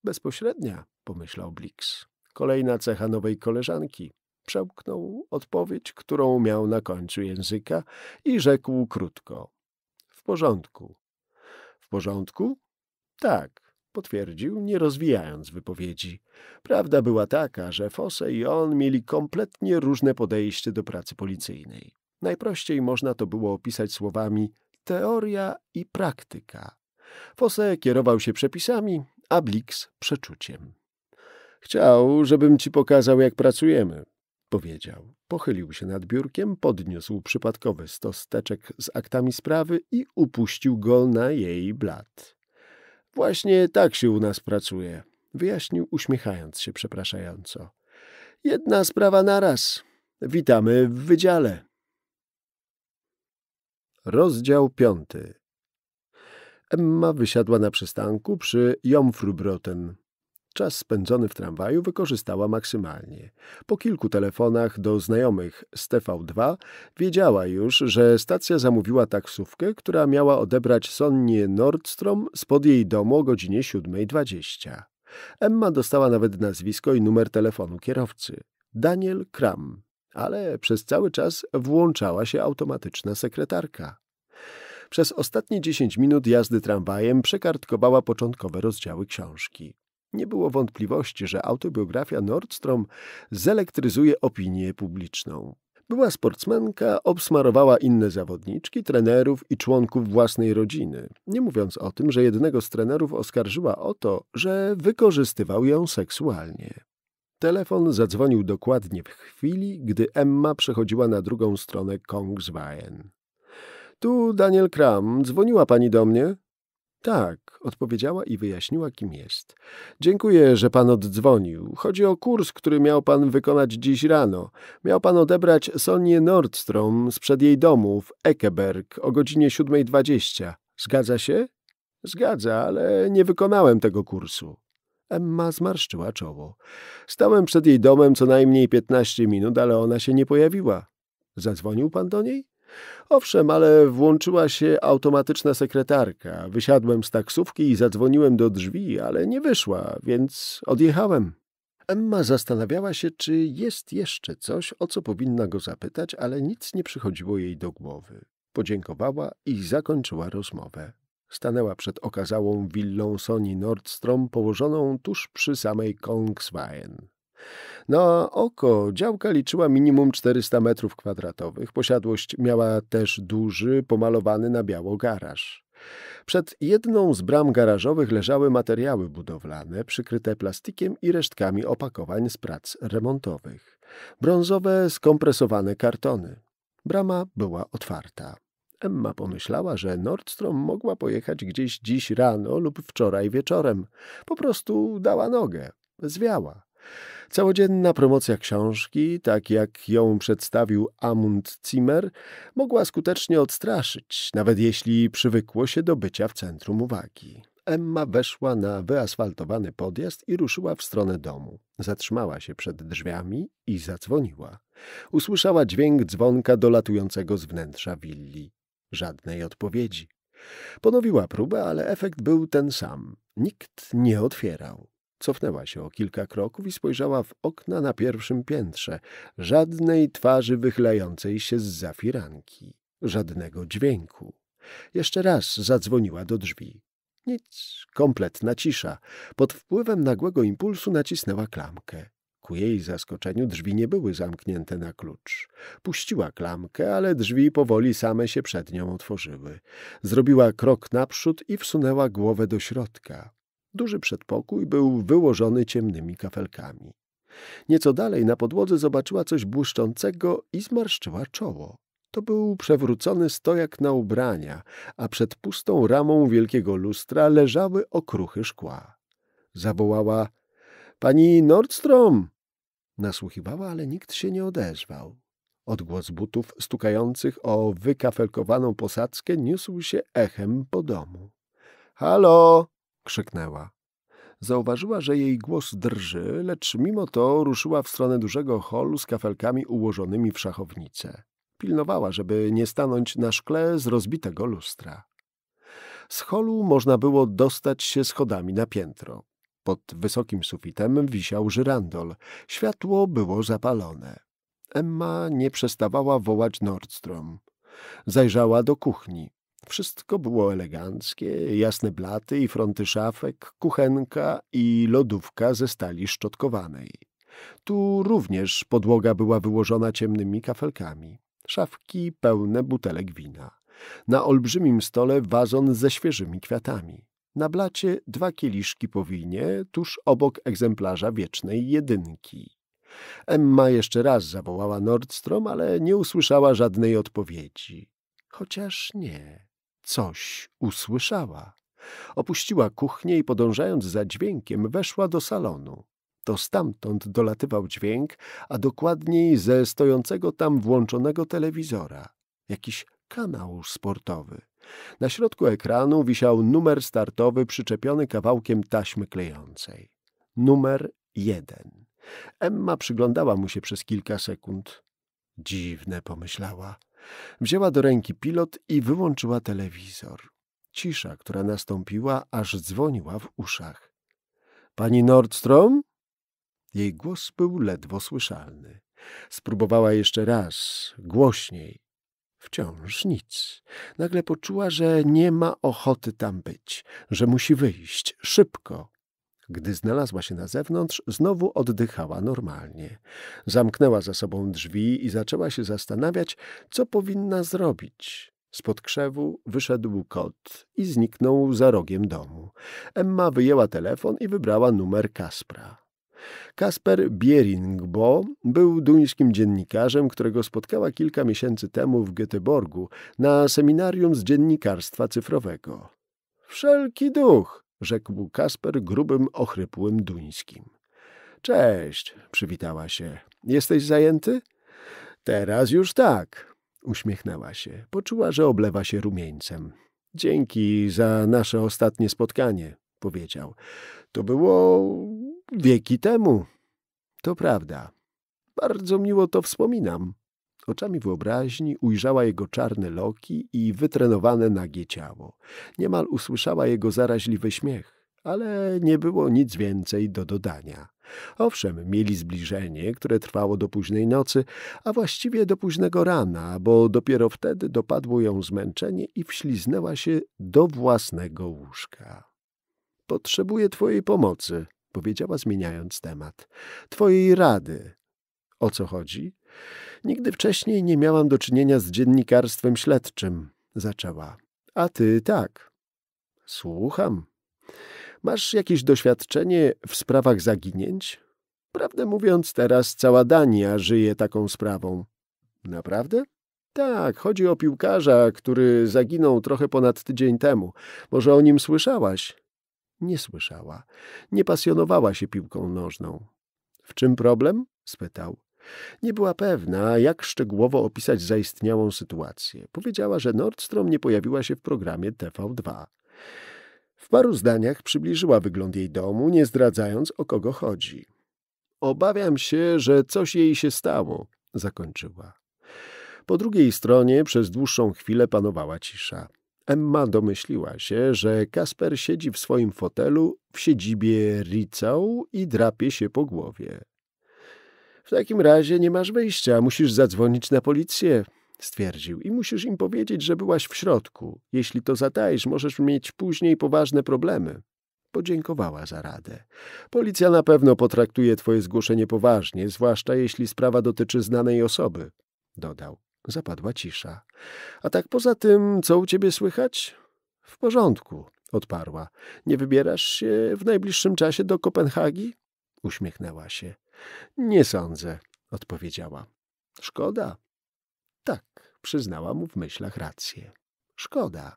Speaker 1: Bezpośrednia, pomyślał Blix. Kolejna cecha nowej koleżanki. Przełknął odpowiedź, którą miał na końcu języka i rzekł krótko. W porządku. W porządku? Tak, potwierdził, nie rozwijając wypowiedzi. Prawda była taka, że Fosse i on mieli kompletnie różne podejście do pracy policyjnej. Najprościej można to było opisać słowami teoria i praktyka. Fosse kierował się przepisami, a Blix przeczuciem. Chciał, żebym ci pokazał, jak pracujemy, powiedział. Pochylił się nad biurkiem, podniósł przypadkowy stosteczek z aktami sprawy i upuścił go na jej blat. Właśnie tak się u nas pracuje, wyjaśnił uśmiechając się przepraszająco. Jedna sprawa naraz. Witamy w wydziale. Rozdział piąty. Emma wysiadła na przystanku przy Jomfrubroten czas spędzony w tramwaju wykorzystała maksymalnie. Po kilku telefonach do znajomych z TV2 wiedziała już, że stacja zamówiła taksówkę, która miała odebrać Sonnie Nordstrom spod jej domu o godzinie 7.20. Emma dostała nawet nazwisko i numer telefonu kierowcy. Daniel Kram. Ale przez cały czas włączała się automatyczna sekretarka. Przez ostatnie 10 minut jazdy tramwajem przekartkowała początkowe rozdziały książki. Nie było wątpliwości, że autobiografia Nordstrom zelektryzuje opinię publiczną. Była sportsmenka, obsmarowała inne zawodniczki, trenerów i członków własnej rodziny, nie mówiąc o tym, że jednego z trenerów oskarżyła o to, że wykorzystywał ją seksualnie. Telefon zadzwonił dokładnie w chwili, gdy Emma przechodziła na drugą stronę Kongswajen. Tu Daniel Kram, dzwoniła pani do mnie? Tak, Odpowiedziała i wyjaśniła, kim jest. Dziękuję, że pan oddzwonił. Chodzi o kurs, który miał pan wykonać dziś rano. Miał pan odebrać Sonię Nordstrom sprzed jej domu w Ekeberg o godzinie 7.20. Zgadza się? Zgadza, ale nie wykonałem tego kursu. Emma zmarszczyła czoło. Stałem przed jej domem co najmniej 15 minut, ale ona się nie pojawiła. Zadzwonił pan do niej? Owszem, ale włączyła się automatyczna sekretarka. Wysiadłem z taksówki i zadzwoniłem do drzwi, ale nie wyszła, więc odjechałem. Emma zastanawiała się, czy jest jeszcze coś, o co powinna go zapytać, ale nic nie przychodziło jej do głowy. Podziękowała i zakończyła rozmowę. Stanęła przed okazałą willą Sony Nordstrom położoną tuż przy samej Kongswein. Na oko działka liczyła minimum 400 metrów kwadratowych. Posiadłość miała też duży, pomalowany na biało garaż. Przed jedną z bram garażowych leżały materiały budowlane, przykryte plastikiem i resztkami opakowań z prac remontowych. Brązowe, skompresowane kartony. Brama była otwarta. Emma pomyślała, że Nordstrom mogła pojechać gdzieś dziś rano lub wczoraj wieczorem. Po prostu dała nogę, zwiała. Całodzienna promocja książki, tak jak ją przedstawił Amund Zimmer, mogła skutecznie odstraszyć, nawet jeśli przywykło się do bycia w centrum uwagi. Emma weszła na wyasfaltowany podjazd i ruszyła w stronę domu. Zatrzymała się przed drzwiami i zadzwoniła. Usłyszała dźwięk dzwonka dolatującego z wnętrza willi. Żadnej odpowiedzi. Ponowiła próbę, ale efekt był ten sam. Nikt nie otwierał. Cofnęła się o kilka kroków i spojrzała w okna na pierwszym piętrze. Żadnej twarzy wychylającej się z zafiranki, żadnego dźwięku. Jeszcze raz zadzwoniła do drzwi. Nic, kompletna cisza. Pod wpływem nagłego impulsu nacisnęła klamkę. Ku jej zaskoczeniu drzwi nie były zamknięte na klucz. Puściła klamkę, ale drzwi powoli same się przed nią otworzyły. Zrobiła krok naprzód i wsunęła głowę do środka. Duży przedpokój był wyłożony ciemnymi kafelkami. Nieco dalej na podłodze zobaczyła coś błyszczącego i zmarszczyła czoło. To był przewrócony stojak na ubrania, a przed pustą ramą wielkiego lustra leżały okruchy szkła. Zawołała — Pani Nordstrom! Nasłuchiwała, ale nikt się nie odezwał. Odgłos butów stukających o wykafelkowaną posadzkę niósł się echem po domu. — Halo! krzyknęła. Zauważyła, że jej głos drży, lecz mimo to ruszyła w stronę dużego holu z kafelkami ułożonymi w szachownicę. Pilnowała, żeby nie stanąć na szkle z rozbitego lustra. Z holu można było dostać się schodami na piętro. Pod wysokim sufitem wisiał żyrandol. Światło było zapalone. Emma nie przestawała wołać Nordstrom. Zajrzała do kuchni. Wszystko było eleganckie, jasne blaty i fronty szafek, kuchenka i lodówka ze stali szczotkowanej. Tu również podłoga była wyłożona ciemnymi kafelkami, szafki pełne butelek wina. Na olbrzymim stole wazon ze świeżymi kwiatami. Na blacie dwa kieliszki po winie, tuż obok egzemplarza wiecznej jedynki. Emma jeszcze raz zawołała Nordstrom, ale nie usłyszała żadnej odpowiedzi. Chociaż nie coś usłyszała. Opuściła kuchnię i podążając za dźwiękiem weszła do salonu. To stamtąd dolatywał dźwięk, a dokładniej ze stojącego tam włączonego telewizora. Jakiś kanał sportowy. Na środku ekranu wisiał numer startowy przyczepiony kawałkiem taśmy klejącej. Numer jeden. Emma przyglądała mu się przez kilka sekund. Dziwne, pomyślała. Wzięła do ręki pilot i wyłączyła telewizor. Cisza, która nastąpiła, aż dzwoniła w uszach. Pani Nordstrom? Jej głos był ledwo słyszalny. Spróbowała jeszcze raz, głośniej. Wciąż nic. Nagle poczuła, że nie ma ochoty tam być, że musi wyjść szybko, gdy znalazła się na zewnątrz, znowu oddychała normalnie. Zamknęła za sobą drzwi i zaczęła się zastanawiać, co powinna zrobić. Spod krzewu wyszedł kot i zniknął za rogiem domu. Emma wyjęła telefon i wybrała numer Kaspra. Kasper Bieringbo był duńskim dziennikarzem, którego spotkała kilka miesięcy temu w Göteborgu na seminarium z dziennikarstwa cyfrowego. Wszelki duch! rzekł Kasper grubym, ochrypłym duńskim. Cześć, przywitała się. Jesteś zajęty? Teraz już tak, uśmiechnęła się. Poczuła, że oblewa się rumieńcem. Dzięki za nasze ostatnie spotkanie, powiedział. To było wieki temu. To prawda. Bardzo miło to wspominam. Oczami wyobraźni ujrzała jego czarne loki i wytrenowane nagie ciało. Niemal usłyszała jego zaraźliwy śmiech, ale nie było nic więcej do dodania. Owszem, mieli zbliżenie, które trwało do późnej nocy, a właściwie do późnego rana, bo dopiero wtedy dopadło ją zmęczenie i wśliznęła się do własnego łóżka. Potrzebuję twojej pomocy, powiedziała zmieniając temat. Twojej rady. O co chodzi? Nigdy wcześniej nie miałam do czynienia z dziennikarstwem śledczym, zaczęła. A ty tak. Słucham. Masz jakieś doświadczenie w sprawach zaginięć? Prawdę mówiąc, teraz cała Dania żyje taką sprawą. Naprawdę? Tak, chodzi o piłkarza, który zaginął trochę ponad tydzień temu. Może o nim słyszałaś? Nie słyszała. Nie pasjonowała się piłką nożną. W czym problem? spytał. Nie była pewna, jak szczegółowo opisać zaistniałą sytuację. Powiedziała, że Nordstrom nie pojawiła się w programie TV2. W paru zdaniach przybliżyła wygląd jej domu, nie zdradzając, o kogo chodzi. Obawiam się, że coś jej się stało, zakończyła. Po drugiej stronie przez dłuższą chwilę panowała cisza. Emma domyśliła się, że Kasper siedzi w swoim fotelu w siedzibie Ricał i drapie się po głowie. W takim razie nie masz wyjścia, musisz zadzwonić na policję, stwierdził, i musisz im powiedzieć, że byłaś w środku. Jeśli to zatajesz, możesz mieć później poważne problemy. Podziękowała za radę. Policja na pewno potraktuje twoje zgłoszenie poważnie, zwłaszcza jeśli sprawa dotyczy znanej osoby, dodał. Zapadła cisza. A tak poza tym, co u ciebie słychać? W porządku, odparła. Nie wybierasz się w najbliższym czasie do Kopenhagi? Uśmiechnęła się. Nie sądzę, odpowiedziała. Szkoda. Tak, przyznała mu w myślach rację. Szkoda.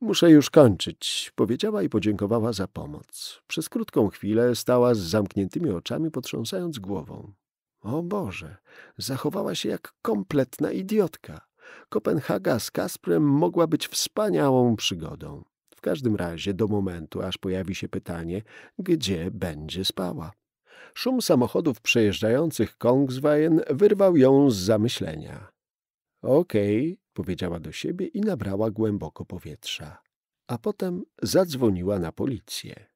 Speaker 1: Muszę już kończyć, powiedziała i podziękowała za pomoc. Przez krótką chwilę stała z zamkniętymi oczami, potrząsając głową. O Boże, zachowała się jak kompletna idiotka. Kopenhaga z Kasprem mogła być wspaniałą przygodą. W każdym razie do momentu, aż pojawi się pytanie, gdzie będzie spała. Szum samochodów przejeżdżających Kongswejen wyrwał ją z zamyślenia. Okej, okay, powiedziała do siebie i nabrała głęboko powietrza. A potem zadzwoniła na policję.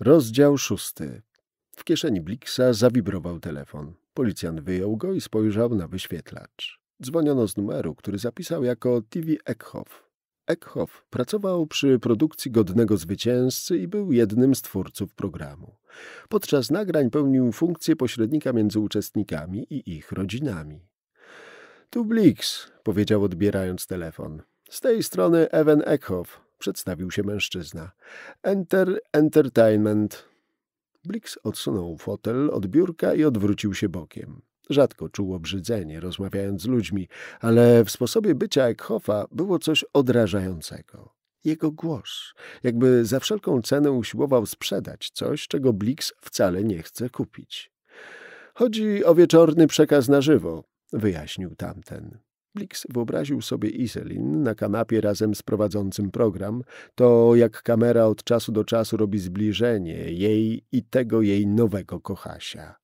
Speaker 1: Rozdział szósty. W kieszeni Blixa zawibrował telefon. Policjant wyjął go i spojrzał na wyświetlacz. Dzwoniono z numeru, który zapisał jako TV Eckhoff. Eckhoff pracował przy produkcji Godnego Zwycięzcy i był jednym z twórców programu. Podczas nagrań pełnił funkcję pośrednika między uczestnikami i ich rodzinami. Tu Blix, powiedział odbierając telefon. Z tej strony Ewen Eckhoff, przedstawił się mężczyzna. Enter Entertainment. Blix odsunął fotel od biurka i odwrócił się bokiem. Rzadko czuł obrzydzenie, rozmawiając z ludźmi, ale w sposobie bycia Eckhoffa było coś odrażającego. Jego głos, jakby za wszelką cenę usiłował sprzedać coś, czego Blix wcale nie chce kupić. Chodzi o wieczorny przekaz na żywo, wyjaśnił tamten. Blix wyobraził sobie Iselin na kanapie razem z prowadzącym program, to jak kamera od czasu do czasu robi zbliżenie jej i tego jej nowego kochasia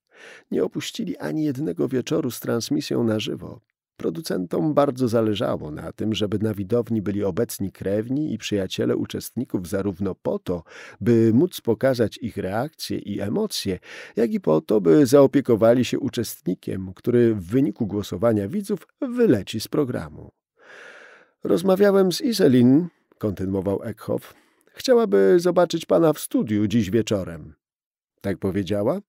Speaker 1: nie opuścili ani jednego wieczoru z transmisją na żywo. Producentom bardzo zależało na tym, żeby na widowni byli obecni krewni i przyjaciele uczestników zarówno po to, by móc pokazać ich reakcje i emocje, jak i po to, by zaopiekowali się uczestnikiem, który w wyniku głosowania widzów wyleci z programu. Rozmawiałem z Iselin, kontynuował Eckhoff. Chciałaby zobaczyć pana w studiu dziś wieczorem. Tak powiedziała?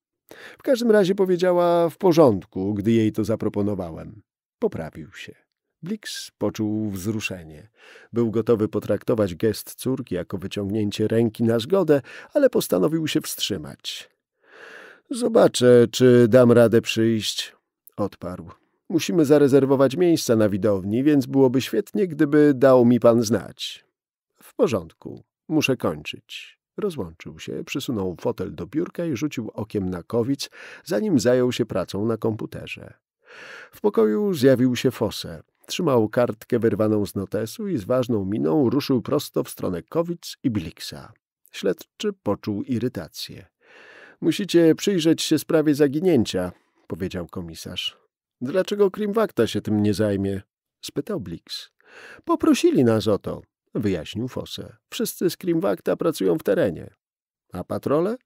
Speaker 1: W każdym razie powiedziała w porządku, gdy jej to zaproponowałem. Poprawił się. Blix poczuł wzruszenie. Był gotowy potraktować gest córki jako wyciągnięcie ręki na zgodę, ale postanowił się wstrzymać. Zobaczę, czy dam radę przyjść, odparł. Musimy zarezerwować miejsca na widowni, więc byłoby świetnie, gdyby dał mi pan znać. W porządku, muszę kończyć. Rozłączył się, przysunął fotel do biurka i rzucił okiem na kowic, zanim zajął się pracą na komputerze. W pokoju zjawił się Fosse. Trzymał kartkę wyrwaną z notesu i z ważną miną ruszył prosto w stronę Kowic i Bliksa. Śledczy poczuł irytację. Musicie przyjrzeć się sprawie zaginięcia, powiedział komisarz. Dlaczego Krimwakta się tym nie zajmie? spytał Blix. Poprosili nas o to, wyjaśnił Fosse. Wszyscy z Krimwakta pracują w terenie. A patrole?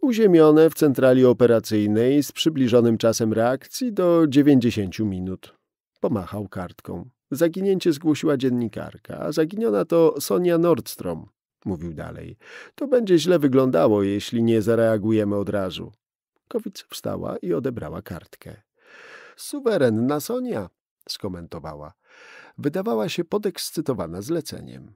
Speaker 1: Uziemione w centrali operacyjnej z przybliżonym czasem reakcji do 90 minut. Pomachał kartką. Zaginięcie zgłosiła dziennikarka, a zaginiona to Sonia Nordstrom, mówił dalej. To będzie źle wyglądało, jeśli nie zareagujemy od razu. Kowic wstała i odebrała kartkę. Suwerenna Sonia, skomentowała. Wydawała się podekscytowana zleceniem.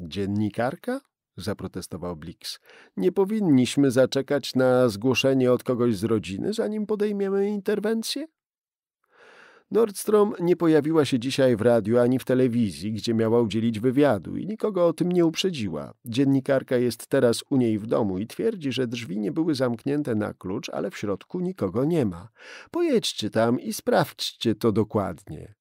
Speaker 1: Dziennikarka? zaprotestował Blix. Nie powinniśmy zaczekać na zgłoszenie od kogoś z rodziny, zanim podejmiemy interwencję? Nordstrom nie pojawiła się dzisiaj w radiu ani w telewizji, gdzie miała udzielić wywiadu i nikogo o tym nie uprzedziła. Dziennikarka jest teraz u niej w domu i twierdzi, że drzwi nie były zamknięte na klucz, ale w środku nikogo nie ma. Pojedźcie tam i sprawdźcie to dokładnie.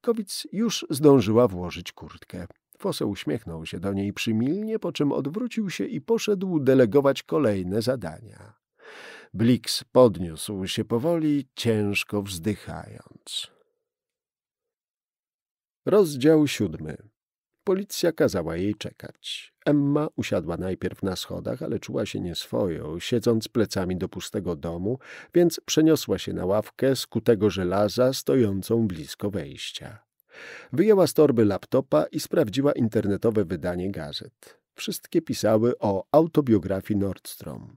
Speaker 1: Kowic już zdążyła włożyć kurtkę. Foseł uśmiechnął się do niej przymilnie, po czym odwrócił się i poszedł delegować kolejne zadania. Blix podniósł się powoli, ciężko wzdychając. Rozdział siódmy Policja kazała jej czekać. Emma usiadła najpierw na schodach, ale czuła się nieswojo, siedząc plecami do pustego domu, więc przeniosła się na ławkę skutego żelaza stojącą blisko wejścia. Wyjęła z torby laptopa i sprawdziła internetowe wydanie gazet. Wszystkie pisały o autobiografii Nordstrom.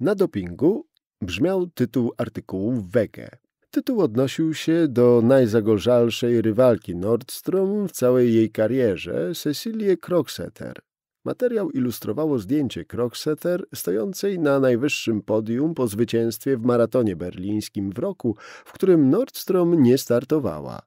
Speaker 1: Na dopingu brzmiał tytuł artykułu Wege, Tytuł odnosił się do najzagorzalszej rywalki Nordstrom w całej jej karierze, Cecilie Croxeter. Materiał ilustrowało zdjęcie Croxeter stojącej na najwyższym podium po zwycięstwie w maratonie berlińskim w roku, w którym Nordstrom nie startowała.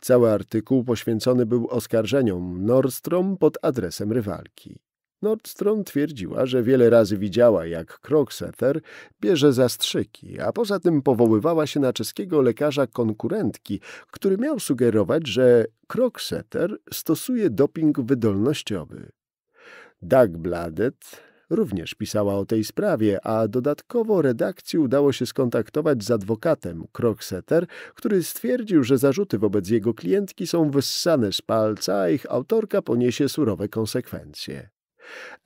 Speaker 1: Cały artykuł poświęcony był oskarżeniom Nordstrom pod adresem rywalki. Nordstrom twierdziła, że wiele razy widziała, jak Krokseter bierze zastrzyki, a poza tym powoływała się na czeskiego lekarza konkurentki, który miał sugerować, że Krokseter stosuje doping wydolnościowy. Dagbladet również pisała o tej sprawie, a dodatkowo redakcji udało się skontaktować z adwokatem Krokseter, który stwierdził, że zarzuty wobec jego klientki są wyssane z palca, a ich autorka poniesie surowe konsekwencje.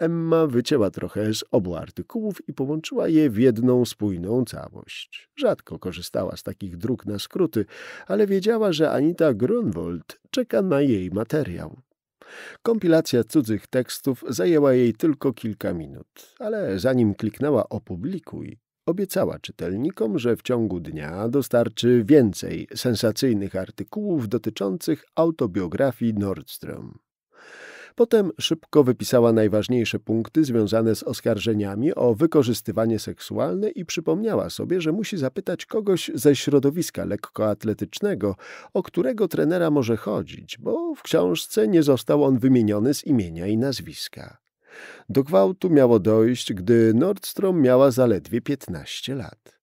Speaker 1: Emma wycięła trochę z obu artykułów i połączyła je w jedną spójną całość. Rzadko korzystała z takich dróg na skróty, ale wiedziała, że Anita Grunwald czeka na jej materiał. Kompilacja cudzych tekstów zajęła jej tylko kilka minut, ale zanim kliknęła opublikuj, obiecała czytelnikom, że w ciągu dnia dostarczy więcej sensacyjnych artykułów dotyczących autobiografii Nordstrom. Potem szybko wypisała najważniejsze punkty związane z oskarżeniami o wykorzystywanie seksualne i przypomniała sobie, że musi zapytać kogoś ze środowiska lekkoatletycznego, o którego trenera może chodzić, bo w książce nie został on wymieniony z imienia i nazwiska. Do gwałtu miało dojść, gdy Nordstrom miała zaledwie 15 lat.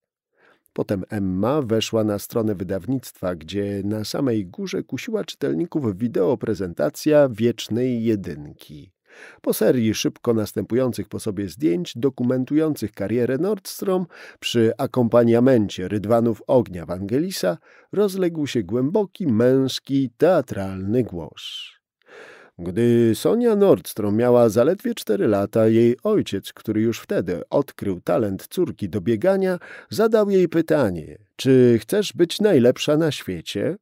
Speaker 1: Potem Emma weszła na stronę wydawnictwa, gdzie na samej górze kusiła czytelników wideoprezentacja wiecznej jedynki. Po serii szybko następujących po sobie zdjęć dokumentujących karierę Nordstrom przy akompaniamencie rydwanów ognia Wangelisa rozległ się głęboki, męski, teatralny głos. Gdy Sonia Nordstrom miała zaledwie cztery lata, jej ojciec, który już wtedy odkrył talent córki do biegania, zadał jej pytanie: Czy chcesz być najlepsza na świecie?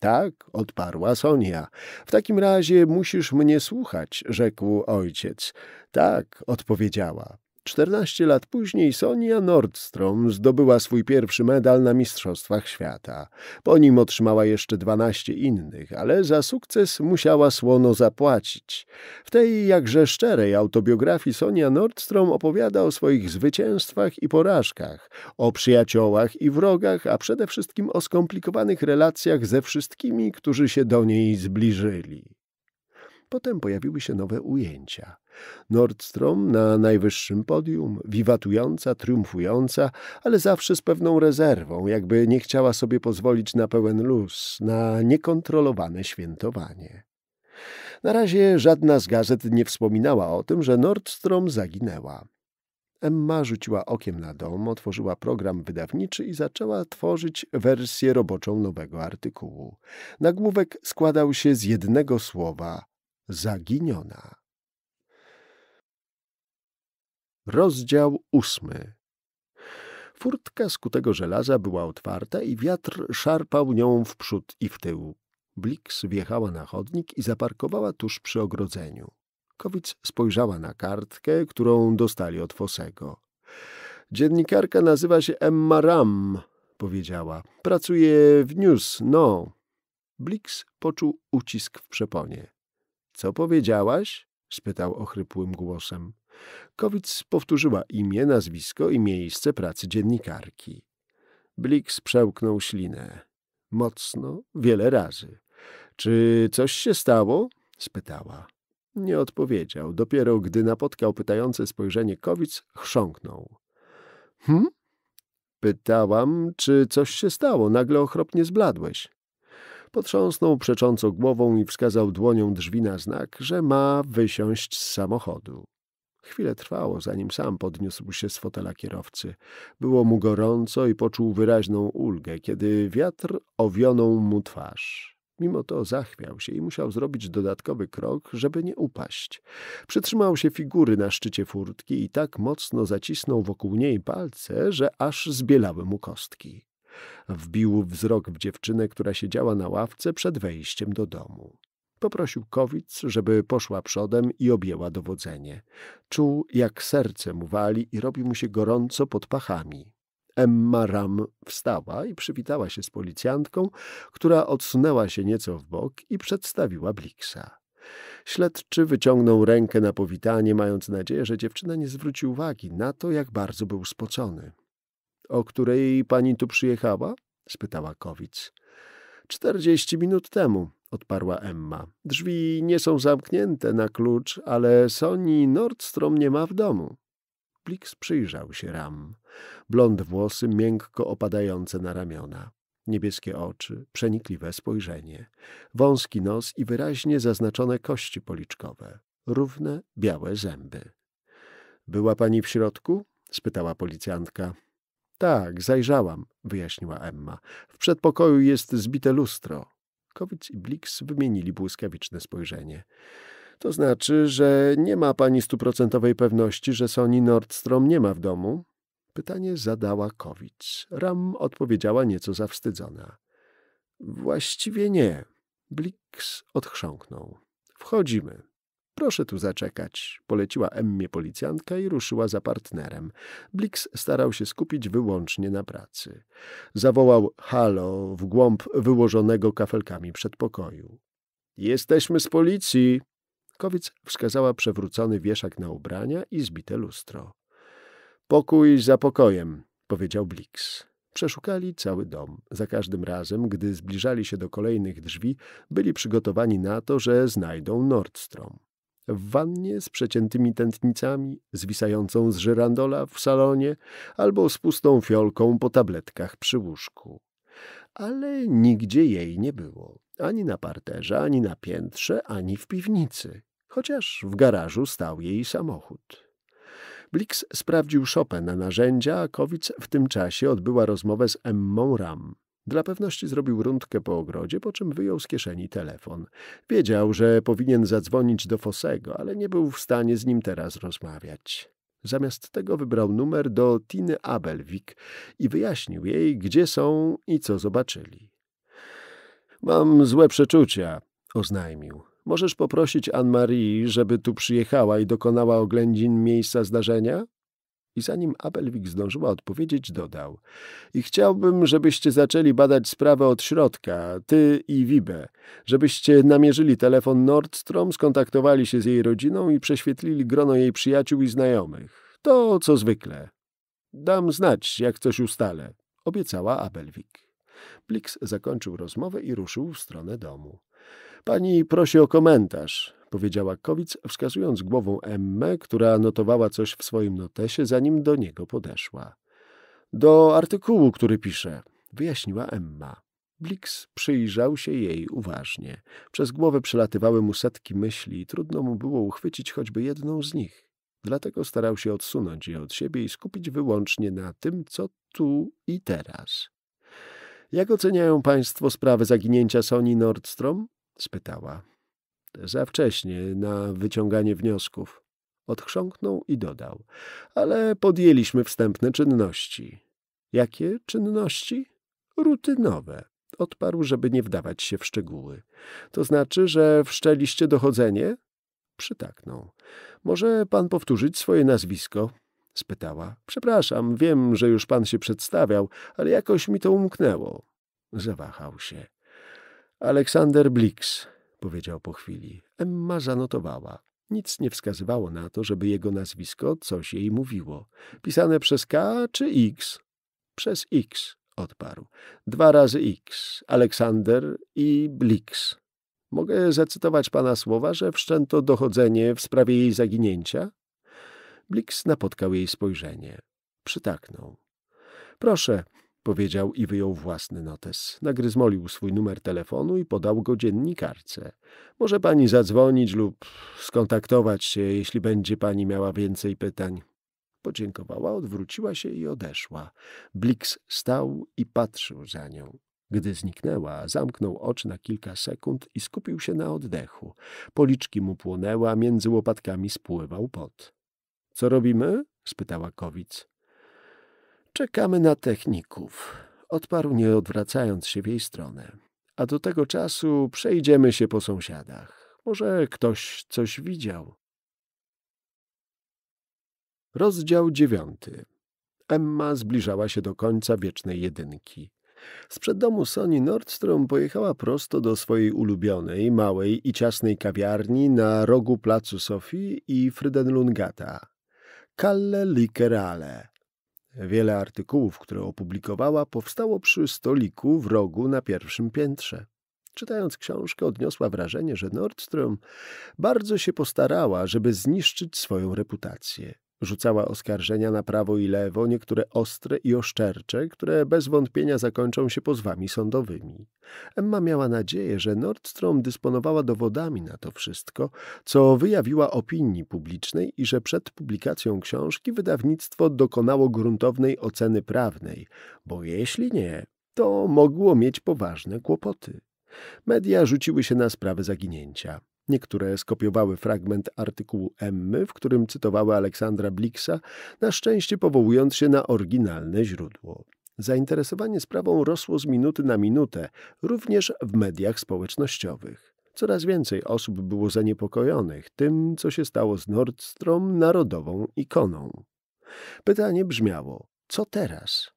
Speaker 1: Tak, odparła Sonia. W takim razie musisz mnie słuchać, rzekł ojciec. Tak, odpowiedziała. 14 lat później Sonia Nordstrom zdobyła swój pierwszy medal na Mistrzostwach Świata. Po nim otrzymała jeszcze 12 innych, ale za sukces musiała słono zapłacić. W tej jakże szczerej autobiografii Sonia Nordstrom opowiada o swoich zwycięstwach i porażkach, o przyjaciołach i wrogach, a przede wszystkim o skomplikowanych relacjach ze wszystkimi, którzy się do niej zbliżyli. Potem pojawiły się nowe ujęcia. Nordstrom na najwyższym podium, wiwatująca, triumfująca, ale zawsze z pewną rezerwą, jakby nie chciała sobie pozwolić na pełen luz, na niekontrolowane świętowanie. Na razie żadna z gazet nie wspominała o tym, że Nordstrom zaginęła. Emma rzuciła okiem na dom, otworzyła program wydawniczy i zaczęła tworzyć wersję roboczą nowego artykułu. Nagłówek składał się z jednego słowa zaginiona. Rozdział ósmy. Furtka skutego żelaza była otwarta i wiatr szarpał nią w przód i w tył. Blix wjechała na chodnik i zaparkowała tuż przy ogrodzeniu. Kowic spojrzała na kartkę, którą dostali od Fosego. Dziennikarka nazywa się Emma Ram, powiedziała. Pracuje w News, no. Blix poczuł ucisk w przeponie. Co powiedziałaś? spytał ochrypłym głosem. Kowic powtórzyła imię, nazwisko i miejsce pracy dziennikarki. Blik przełknął ślinę. Mocno, wiele razy. Czy coś się stało? spytała. Nie odpowiedział. Dopiero gdy napotkał pytające spojrzenie Kowic, chrząknął. Hm? Pytałam, czy coś się stało. Nagle ochropnie zbladłeś. Potrząsnął przecząco głową i wskazał dłonią drzwi na znak, że ma wysiąść z samochodu. Chwilę trwało, zanim sam podniósł się z fotela kierowcy. Było mu gorąco i poczuł wyraźną ulgę, kiedy wiatr owionął mu twarz. Mimo to zachwiał się i musiał zrobić dodatkowy krok, żeby nie upaść. Przytrzymał się figury na szczycie furtki i tak mocno zacisnął wokół niej palce, że aż zbielały mu kostki. Wbił wzrok w dziewczynę, która siedziała na ławce przed wejściem do domu. Poprosił Kowic, żeby poszła przodem i objęła dowodzenie. Czuł, jak serce mu wali i robi mu się gorąco pod pachami. Emma Ram wstała i przywitała się z policjantką, która odsunęła się nieco w bok i przedstawiła Bliksa. Śledczy wyciągnął rękę na powitanie, mając nadzieję, że dziewczyna nie zwróci uwagi na to, jak bardzo był spocony o której pani tu przyjechała? spytała Kowic. Czterdzieści minut temu, odparła Emma. Drzwi nie są zamknięte na klucz, ale Soni Nordstrom nie ma w domu. Blix przyjrzał się Ram. Blond włosy miękko opadające na ramiona. Niebieskie oczy, przenikliwe spojrzenie, wąski nos i wyraźnie zaznaczone kości policzkowe, równe, białe zęby. — Była pani w środku? — spytała policjantka. Tak, zajrzałam, wyjaśniła Emma. W przedpokoju jest zbite lustro. Kowic i Blix wymienili błyskawiczne spojrzenie. To znaczy, że nie ma pani stuprocentowej pewności, że Sony Nordstrom nie ma w domu? Pytanie zadała Kowic. Ram odpowiedziała nieco zawstydzona. Właściwie nie. Blix odchrząknął. Wchodzimy. Proszę tu zaczekać, poleciła Emmie policjantka i ruszyła za partnerem. Blix starał się skupić wyłącznie na pracy. Zawołał halo w głąb wyłożonego kafelkami przedpokoju. Jesteśmy z policji! Kowic wskazała przewrócony wieszak na ubrania i zbite lustro. Pokój za pokojem, powiedział Blix. Przeszukali cały dom. Za każdym razem, gdy zbliżali się do kolejnych drzwi, byli przygotowani na to, że znajdą Nordstrom w wannie z przeciętymi tętnicami, zwisającą z żyrandola w salonie albo z pustą fiolką po tabletkach przy łóżku. Ale nigdzie jej nie było, ani na parterze, ani na piętrze, ani w piwnicy, chociaż w garażu stał jej samochód. Blix sprawdził szopę na narzędzia, a Kowic w tym czasie odbyła rozmowę z Emmą Ram, dla pewności zrobił rundkę po ogrodzie, po czym wyjął z kieszeni telefon. Wiedział, że powinien zadzwonić do Fosego, ale nie był w stanie z nim teraz rozmawiać. Zamiast tego wybrał numer do Tiny Abelwik i wyjaśnił jej, gdzie są i co zobaczyli. Mam złe przeczucia, oznajmił. Możesz poprosić Anne-Marie, żeby tu przyjechała i dokonała oględzin miejsca zdarzenia? I zanim Apelwik zdążyła odpowiedzieć, dodał. I chciałbym, żebyście zaczęli badać sprawę od środka, ty i Wibe, żebyście namierzyli telefon Nordstrom, skontaktowali się z jej rodziną i prześwietlili grono jej przyjaciół i znajomych. To co zwykle. Dam znać, jak coś ustalę, obiecała Apelwik. Blix zakończył rozmowę i ruszył w stronę domu. Pani prosi o komentarz, powiedziała Kowic, wskazując głową Emmę, która notowała coś w swoim notesie, zanim do niego podeszła. Do artykułu, który pisze, wyjaśniła Emma. Blix przyjrzał się jej uważnie. Przez głowę przelatywały mu setki myśli i trudno mu było uchwycić choćby jedną z nich. Dlatego starał się odsunąć je od siebie i skupić wyłącznie na tym, co tu i teraz. Jak oceniają Państwo sprawę zaginięcia Sony Nordstrom? spytała. Za wcześnie na wyciąganie wniosków. Odchrząknął i dodał. Ale podjęliśmy wstępne czynności. Jakie czynności? Rutynowe. Odparł, żeby nie wdawać się w szczegóły. To znaczy, że wszczeliście dochodzenie? Przytaknął. Może pan powtórzyć swoje nazwisko? spytała. Przepraszam, wiem, że już pan się przedstawiał, ale jakoś mi to umknęło. Zawahał się. Aleksander Blix, powiedział po chwili. Emma zanotowała. Nic nie wskazywało na to, żeby jego nazwisko coś jej mówiło. Pisane przez K czy X? Przez X, odparł. Dwa razy X, Aleksander i Blix. Mogę zacytować pana słowa, że wszczęto dochodzenie w sprawie jej zaginięcia? Blix napotkał jej spojrzenie. Przytaknął. Proszę, powiedział i wyjął własny notes. Nagryzmolił swój numer telefonu i podał go dziennikarce. Może pani zadzwonić lub skontaktować się, jeśli będzie pani miała więcej pytań. Podziękowała, odwróciła się i odeszła. Blix stał i patrzył za nią. Gdy zniknęła, zamknął oczy na kilka sekund i skupił się na oddechu. Policzki mu płonęła, między łopatkami spływał pot. — Co robimy? — spytała Kowic. Czekamy na techników, odparł nie odwracając się w jej stronę. A do tego czasu przejdziemy się po sąsiadach. Może ktoś coś widział. Rozdział dziewiąty. Emma zbliżała się do końca wiecznej jedynki. Sprzed domu Sony Nordstrom pojechała prosto do swojej ulubionej, małej i ciasnej kawiarni na rogu placu Sofii i Frydenlungata. Kalle Likerale. Wiele artykułów, które opublikowała, powstało przy stoliku w rogu na pierwszym piętrze. Czytając książkę, odniosła wrażenie, że Nordstrom bardzo się postarała, żeby zniszczyć swoją reputację. Rzucała oskarżenia na prawo i lewo, niektóre ostre i oszczercze, które bez wątpienia zakończą się pozwami sądowymi. Emma miała nadzieję, że Nordstrom dysponowała dowodami na to wszystko, co wyjawiła opinii publicznej i że przed publikacją książki wydawnictwo dokonało gruntownej oceny prawnej, bo jeśli nie, to mogło mieć poważne kłopoty. Media rzuciły się na sprawę zaginięcia. Niektóre skopiowały fragment artykułu Emmy, w którym cytowały Aleksandra Blixa, na szczęście powołując się na oryginalne źródło. Zainteresowanie sprawą rosło z minuty na minutę, również w mediach społecznościowych. Coraz więcej osób było zaniepokojonych tym, co się stało z Nordstrom narodową ikoną. Pytanie brzmiało: co teraz?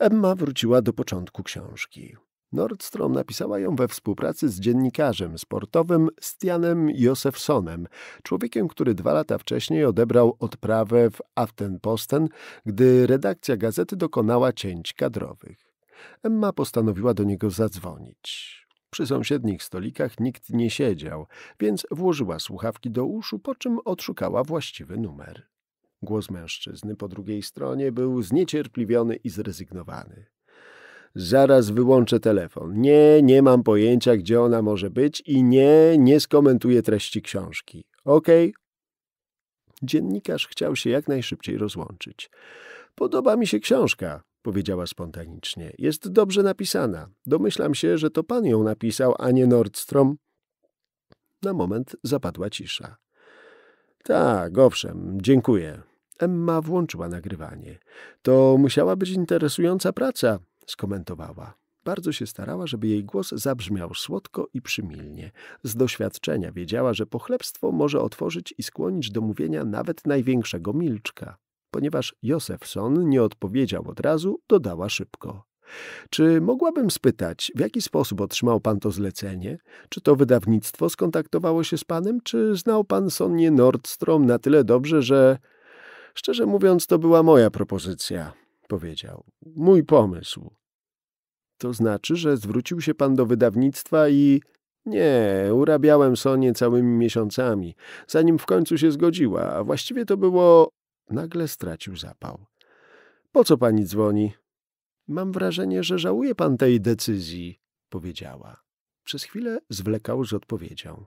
Speaker 1: Emma wróciła do początku książki. Nordstrom napisała ją we współpracy z dziennikarzem sportowym Stianem Josefsonem, człowiekiem, który dwa lata wcześniej odebrał odprawę w Aftenposten, gdy redakcja gazety dokonała cięć kadrowych. Emma postanowiła do niego zadzwonić. Przy sąsiednich stolikach nikt nie siedział, więc włożyła słuchawki do uszu, po czym odszukała właściwy numer. Głos mężczyzny po drugiej stronie był zniecierpliwiony i zrezygnowany zaraz wyłączę telefon. Nie, nie mam pojęcia, gdzie ona może być i nie, nie skomentuję treści książki. Okej? Okay? Dziennikarz chciał się jak najszybciej rozłączyć. Podoba mi się książka, powiedziała spontanicznie. Jest dobrze napisana. Domyślam się, że to pan ją napisał, a nie Nordstrom. Na moment zapadła cisza. Tak, owszem, dziękuję. Emma włączyła nagrywanie. To musiała być interesująca praca, skomentowała. Bardzo się starała, żeby jej głos zabrzmiał słodko i przymilnie. Z doświadczenia wiedziała, że pochlebstwo może otworzyć i skłonić do mówienia nawet największego milczka. Ponieważ Josefson nie odpowiedział od razu, dodała szybko. Czy mogłabym spytać, w jaki sposób otrzymał pan to zlecenie? Czy to wydawnictwo skontaktowało się z panem? Czy znał pan Sonnie Nordstrom na tyle dobrze, że... Szczerze mówiąc, to była moja propozycja, powiedział. Mój pomysł. To znaczy, że zwrócił się pan do wydawnictwa i... Nie, urabiałem Sonię całymi miesiącami, zanim w końcu się zgodziła, a właściwie to było... Nagle stracił zapał. Po co pani dzwoni? Mam wrażenie, że żałuje pan tej decyzji, powiedziała. Przez chwilę zwlekał z odpowiedzią.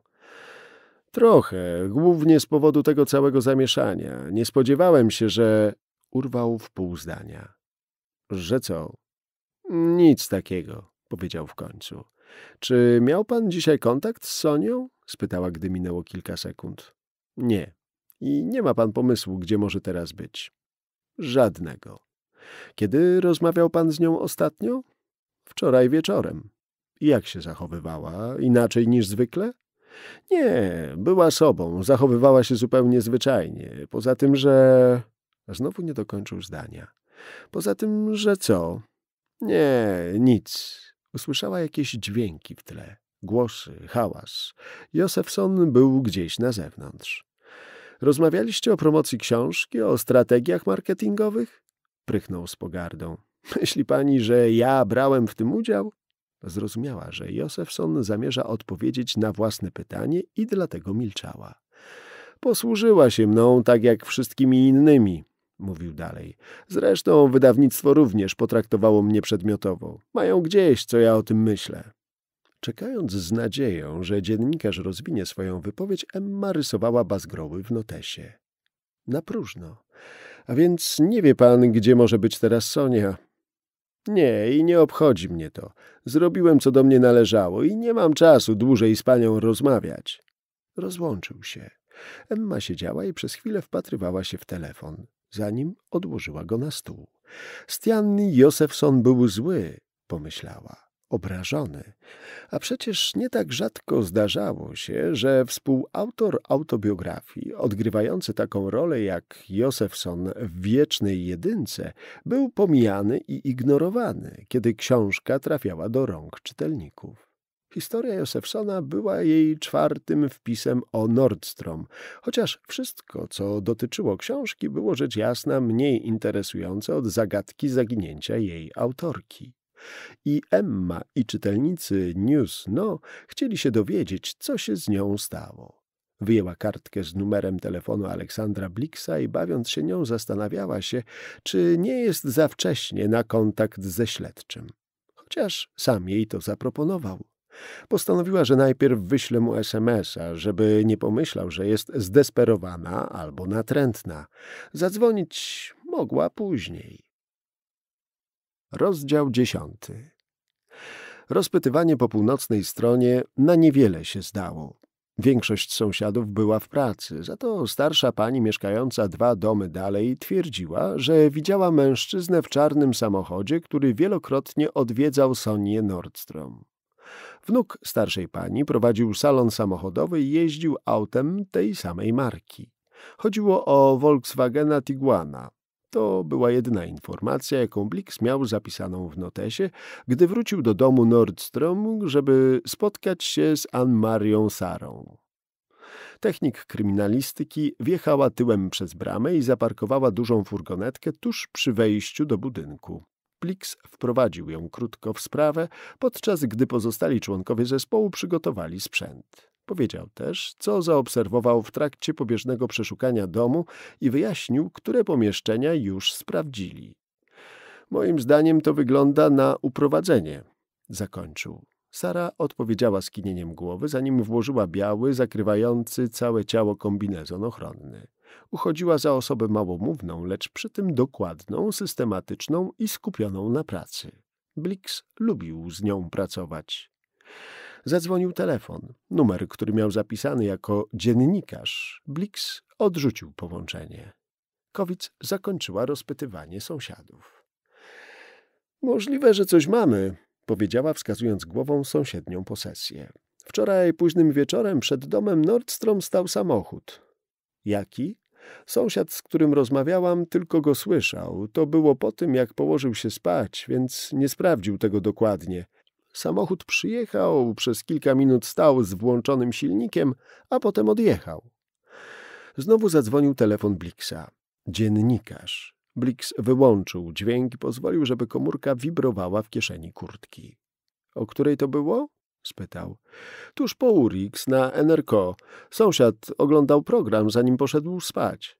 Speaker 1: Trochę, głównie z powodu tego całego zamieszania. Nie spodziewałem się, że urwał w pół zdania. Że co? Nic takiego, powiedział w końcu. Czy miał pan dzisiaj kontakt z Sonią? spytała, gdy minęło kilka sekund. Nie. I nie ma pan pomysłu, gdzie może teraz być. Żadnego. Kiedy rozmawiał pan z nią ostatnio? Wczoraj wieczorem. Jak się zachowywała? Inaczej niż zwykle? Nie, była sobą, zachowywała się zupełnie zwyczajnie. Poza tym, że... Znowu nie dokończył zdania. Poza tym, że co? Nie, nic. Usłyszała jakieś dźwięki w tle, głosy, hałas. Josefson był gdzieś na zewnątrz. Rozmawialiście o promocji książki, o strategiach marketingowych? Prychnął z pogardą. Myśli pani, że ja brałem w tym udział? Zrozumiała, że Josefson zamierza odpowiedzieć na własne pytanie i dlatego milczała. Posłużyła się mną tak jak wszystkimi innymi, mówił dalej. Zresztą wydawnictwo również potraktowało mnie przedmiotowo. Mają gdzieś, co ja o tym myślę. Czekając z nadzieją, że dziennikarz rozwinie swoją wypowiedź, Emma rysowała bazgroły w notesie. Na próżno. A więc nie wie pan, gdzie może być teraz Sonia. Nie, i nie obchodzi mnie to. Zrobiłem, co do mnie należało i nie mam czasu dłużej z panią rozmawiać. Rozłączył się. Emma siedziała i przez chwilę wpatrywała się w telefon zanim odłożyła go na stół. Stianny Josefson był zły, pomyślała, obrażony. A przecież nie tak rzadko zdarzało się, że współautor autobiografii, odgrywający taką rolę jak Josefson w Wiecznej Jedynce, był pomijany i ignorowany, kiedy książka trafiała do rąk czytelników. Historia Josefsona była jej czwartym wpisem o Nordstrom, chociaż wszystko, co dotyczyło książki, było rzecz jasna mniej interesujące od zagadki zaginięcia jej autorki. I Emma i czytelnicy News No chcieli się dowiedzieć, co się z nią stało. Wyjęła kartkę z numerem telefonu Aleksandra Bliksa i bawiąc się nią zastanawiała się, czy nie jest za wcześnie na kontakt ze śledczym. Chociaż sam jej to zaproponował. Postanowiła, że najpierw wyśle mu SMS-a, żeby nie pomyślał, że jest zdesperowana albo natrętna. Zadzwonić mogła później. Rozdział dziesiąty. Rozpytywanie po północnej stronie na niewiele się zdało. Większość sąsiadów była w pracy, za to starsza pani mieszkająca dwa domy dalej twierdziła, że widziała mężczyznę w czarnym samochodzie, który wielokrotnie odwiedzał Sonię Nordstrom. Wnuk starszej pani prowadził salon samochodowy i jeździł autem tej samej marki. Chodziło o Volkswagena Tiguana. To była jedyna informacja, jaką Blix miał zapisaną w notesie, gdy wrócił do domu Nordstrom, żeby spotkać się z Ann-Marią Sarą. Technik kryminalistyki wjechała tyłem przez bramę i zaparkowała dużą furgonetkę tuż przy wejściu do budynku. Pliks wprowadził ją krótko w sprawę, podczas gdy pozostali członkowie zespołu przygotowali sprzęt. Powiedział też, co zaobserwował w trakcie pobieżnego przeszukania domu i wyjaśnił, które pomieszczenia już sprawdzili. Moim zdaniem to wygląda na uprowadzenie, zakończył. Sara odpowiedziała skinieniem głowy, zanim włożyła biały, zakrywający całe ciało kombinezon ochronny. Uchodziła za osobę małomówną, lecz przy tym dokładną, systematyczną i skupioną na pracy. Blix lubił z nią pracować. Zadzwonił telefon, numer, który miał zapisany jako dziennikarz. Blix odrzucił połączenie. Kowic zakończyła rozpytywanie sąsiadów. Możliwe, że coś mamy, powiedziała wskazując głową sąsiednią posesję. Wczoraj późnym wieczorem przed domem Nordstrom stał samochód. Jaki? Sąsiad, z którym rozmawiałam, tylko go słyszał. To było po tym, jak położył się spać, więc nie sprawdził tego dokładnie. Samochód przyjechał, przez kilka minut stał z włączonym silnikiem, a potem odjechał. Znowu zadzwonił telefon Blixa. Dziennikarz. Blix wyłączył dźwięk i pozwolił, żeby komórka wibrowała w kieszeni kurtki. O której to było? spytał. Tuż po Urix na Enerko. Sąsiad oglądał program, zanim poszedł spać.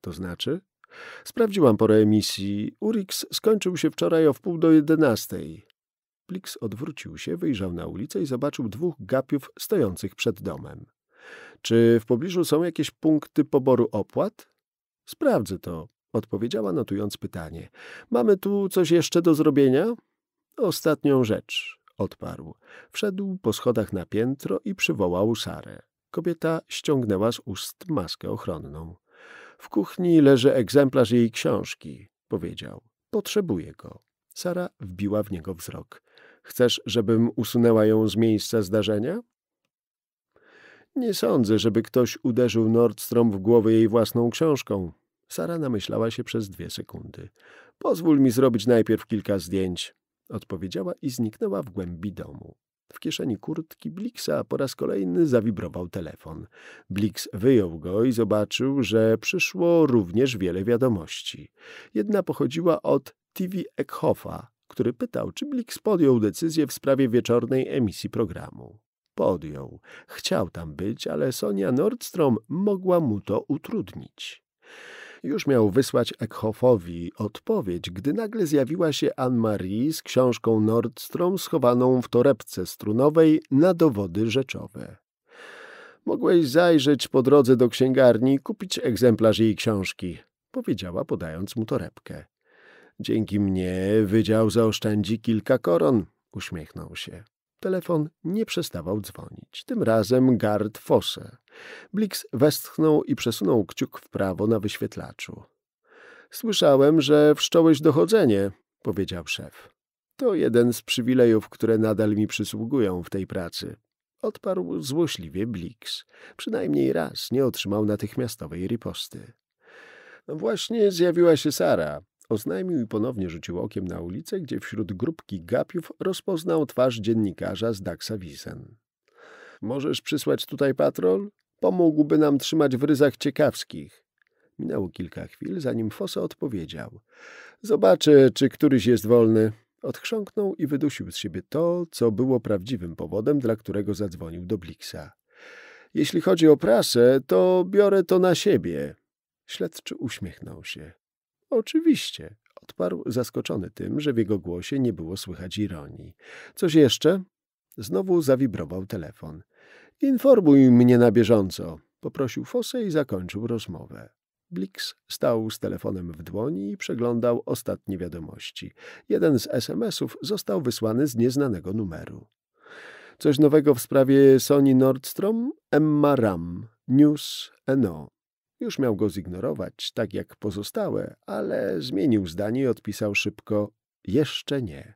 Speaker 1: To znaczy? Sprawdziłam porę emisji. Urix skończył się wczoraj o wpół do jedenastej. Plix odwrócił się, wyjrzał na ulicę i zobaczył dwóch gapiów stojących przed domem. Czy w pobliżu są jakieś punkty poboru opłat? Sprawdzę to, odpowiedziała notując pytanie. Mamy tu coś jeszcze do zrobienia? Ostatnią rzecz odparł. Wszedł po schodach na piętro i przywołał Sarę. Kobieta ściągnęła z ust maskę ochronną. W kuchni leży egzemplarz jej książki, powiedział. Potrzebuję go. Sara wbiła w niego wzrok. Chcesz, żebym usunęła ją z miejsca zdarzenia? Nie sądzę, żeby ktoś uderzył Nordstrom w głowę jej własną książką. Sara namyślała się przez dwie sekundy. Pozwól mi zrobić najpierw kilka zdjęć odpowiedziała i zniknęła w głębi domu. W kieszeni kurtki Blixa po raz kolejny zawibrował telefon. Blix wyjął go i zobaczył, że przyszło również wiele wiadomości. Jedna pochodziła od TV Eckhofa, który pytał, czy Blix podjął decyzję w sprawie wieczornej emisji programu. Podjął. Chciał tam być, ale Sonia Nordstrom mogła mu to utrudnić. Już miał wysłać Eckhofowi odpowiedź, gdy nagle zjawiła się Anne-Marie z książką Nordstrom schowaną w torebce strunowej na dowody rzeczowe. Mogłeś zajrzeć po drodze do księgarni i kupić egzemplarz jej książki, powiedziała podając mu torebkę. Dzięki mnie wydział zaoszczędzi kilka koron, uśmiechnął się. Telefon nie przestawał dzwonić. Tym razem Gard Fosse. Blix westchnął i przesunął kciuk w prawo na wyświetlaczu. Słyszałem, że wszcząłeś dochodzenie, powiedział szef. To jeden z przywilejów, które nadal mi przysługują w tej pracy. Odparł złośliwie Blix. Przynajmniej raz nie otrzymał natychmiastowej riposty. No właśnie zjawiła się Sara, Oznajmił i ponownie rzucił okiem na ulicę, gdzie wśród grupki gapiów rozpoznał twarz dziennikarza z Daxa Wisen. Możesz przysłać tutaj patrol? Pomógłby nam trzymać w ryzach ciekawskich. Minęło kilka chwil, zanim Fosa odpowiedział. Zobaczę, czy któryś jest wolny. Odchrząknął i wydusił z siebie to, co było prawdziwym powodem, dla którego zadzwonił do Blixa. Jeśli chodzi o prasę, to biorę to na siebie. Śledczy uśmiechnął się. Oczywiście, odparł, zaskoczony tym, że w jego głosie nie było słychać ironii. Coś jeszcze? Znowu zawibrował telefon. Informuj mnie na bieżąco, poprosił Fosse i zakończył rozmowę. Blix stał z telefonem w dłoni i przeglądał ostatnie wiadomości. Jeden z SMS-ów został wysłany z nieznanego numeru. Coś nowego w sprawie Sony Nordstrom? Emma Ram. News NO. Już miał go zignorować, tak jak pozostałe, ale zmienił zdanie i odpisał szybko jeszcze nie.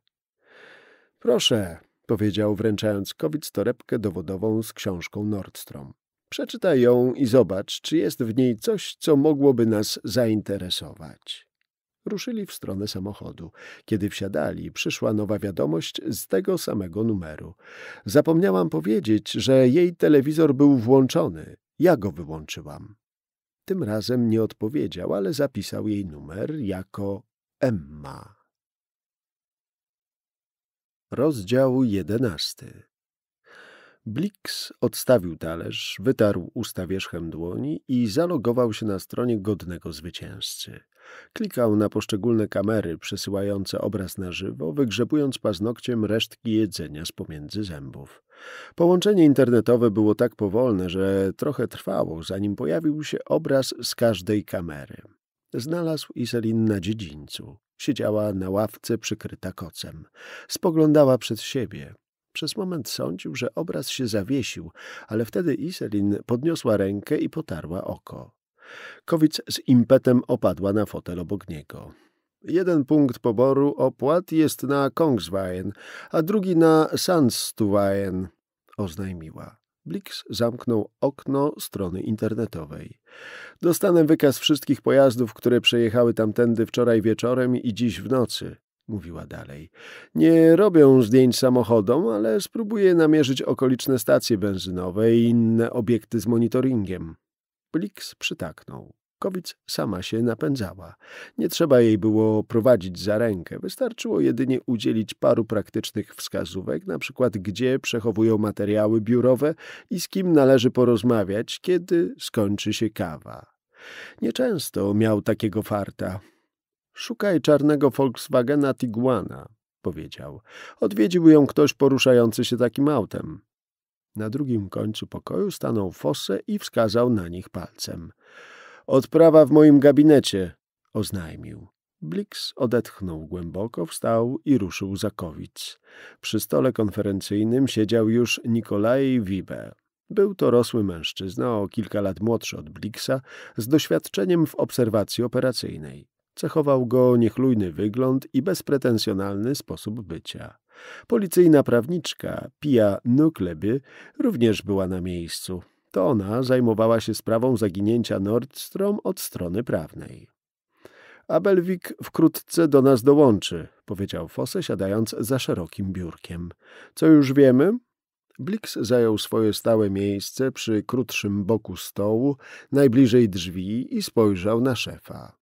Speaker 1: Proszę, powiedział, wręczając Kowic torebkę dowodową z książką Nordstrom. Przeczytaj ją i zobacz, czy jest w niej coś, co mogłoby nas zainteresować. Ruszyli w stronę samochodu. Kiedy wsiadali, przyszła nowa wiadomość z tego samego numeru. Zapomniałam powiedzieć, że jej telewizor był włączony. Ja go wyłączyłam. Tym razem nie odpowiedział, ale zapisał jej numer jako Emma. Rozdział jedenasty Blix odstawił talerz, wytarł usta wierzchem dłoni i zalogował się na stronie godnego zwycięzcy. Klikał na poszczególne kamery przesyłające obraz na żywo, wygrzebując paznokciem resztki jedzenia z pomiędzy zębów. Połączenie internetowe było tak powolne, że trochę trwało, zanim pojawił się obraz z każdej kamery. Znalazł Iselin na dziedzińcu. Siedziała na ławce przykryta kocem. Spoglądała przed siebie. Przez moment sądził, że obraz się zawiesił, ale wtedy Iselin podniosła rękę i potarła oko. Kowic z impetem opadła na fotel obok niego. Jeden punkt poboru opłat jest na Kongswein, a drugi na Sandstuwein, oznajmiła. Blix zamknął okno strony internetowej. Dostanę wykaz wszystkich pojazdów, które przejechały tamtędy wczoraj wieczorem i dziś w nocy, mówiła dalej. Nie robią zdjęć samochodom, ale spróbuję namierzyć okoliczne stacje benzynowe i inne obiekty z monitoringiem. Bliks przytaknął. Kowic sama się napędzała. Nie trzeba jej było prowadzić za rękę. Wystarczyło jedynie udzielić paru praktycznych wskazówek, na przykład gdzie przechowują materiały biurowe i z kim należy porozmawiać, kiedy skończy się kawa. Nieczęsto miał takiego farta. Szukaj czarnego Volkswagena Tiguana, powiedział. Odwiedził ją ktoś poruszający się takim autem. Na drugim końcu pokoju stanął Fosse i wskazał na nich palcem. Odprawa w moim gabinecie, oznajmił. Blix odetchnął głęboko, wstał i ruszył za kowic. Przy stole konferencyjnym siedział już Nikolaj Wibe. Był to rosły mężczyzna, o kilka lat młodszy od Blixa, z doświadczeniem w obserwacji operacyjnej. Cechował go niechlujny wygląd i bezpretensjonalny sposób bycia. Policyjna prawniczka Pia Nukleby również była na miejscu. To ona zajmowała się sprawą zaginięcia Nordström od strony prawnej. Abelwik wkrótce do nas dołączy, powiedział Fosse, siadając za szerokim biurkiem. Co już wiemy? Blix zajął swoje stałe miejsce przy krótszym boku stołu, najbliżej drzwi i spojrzał na szefa.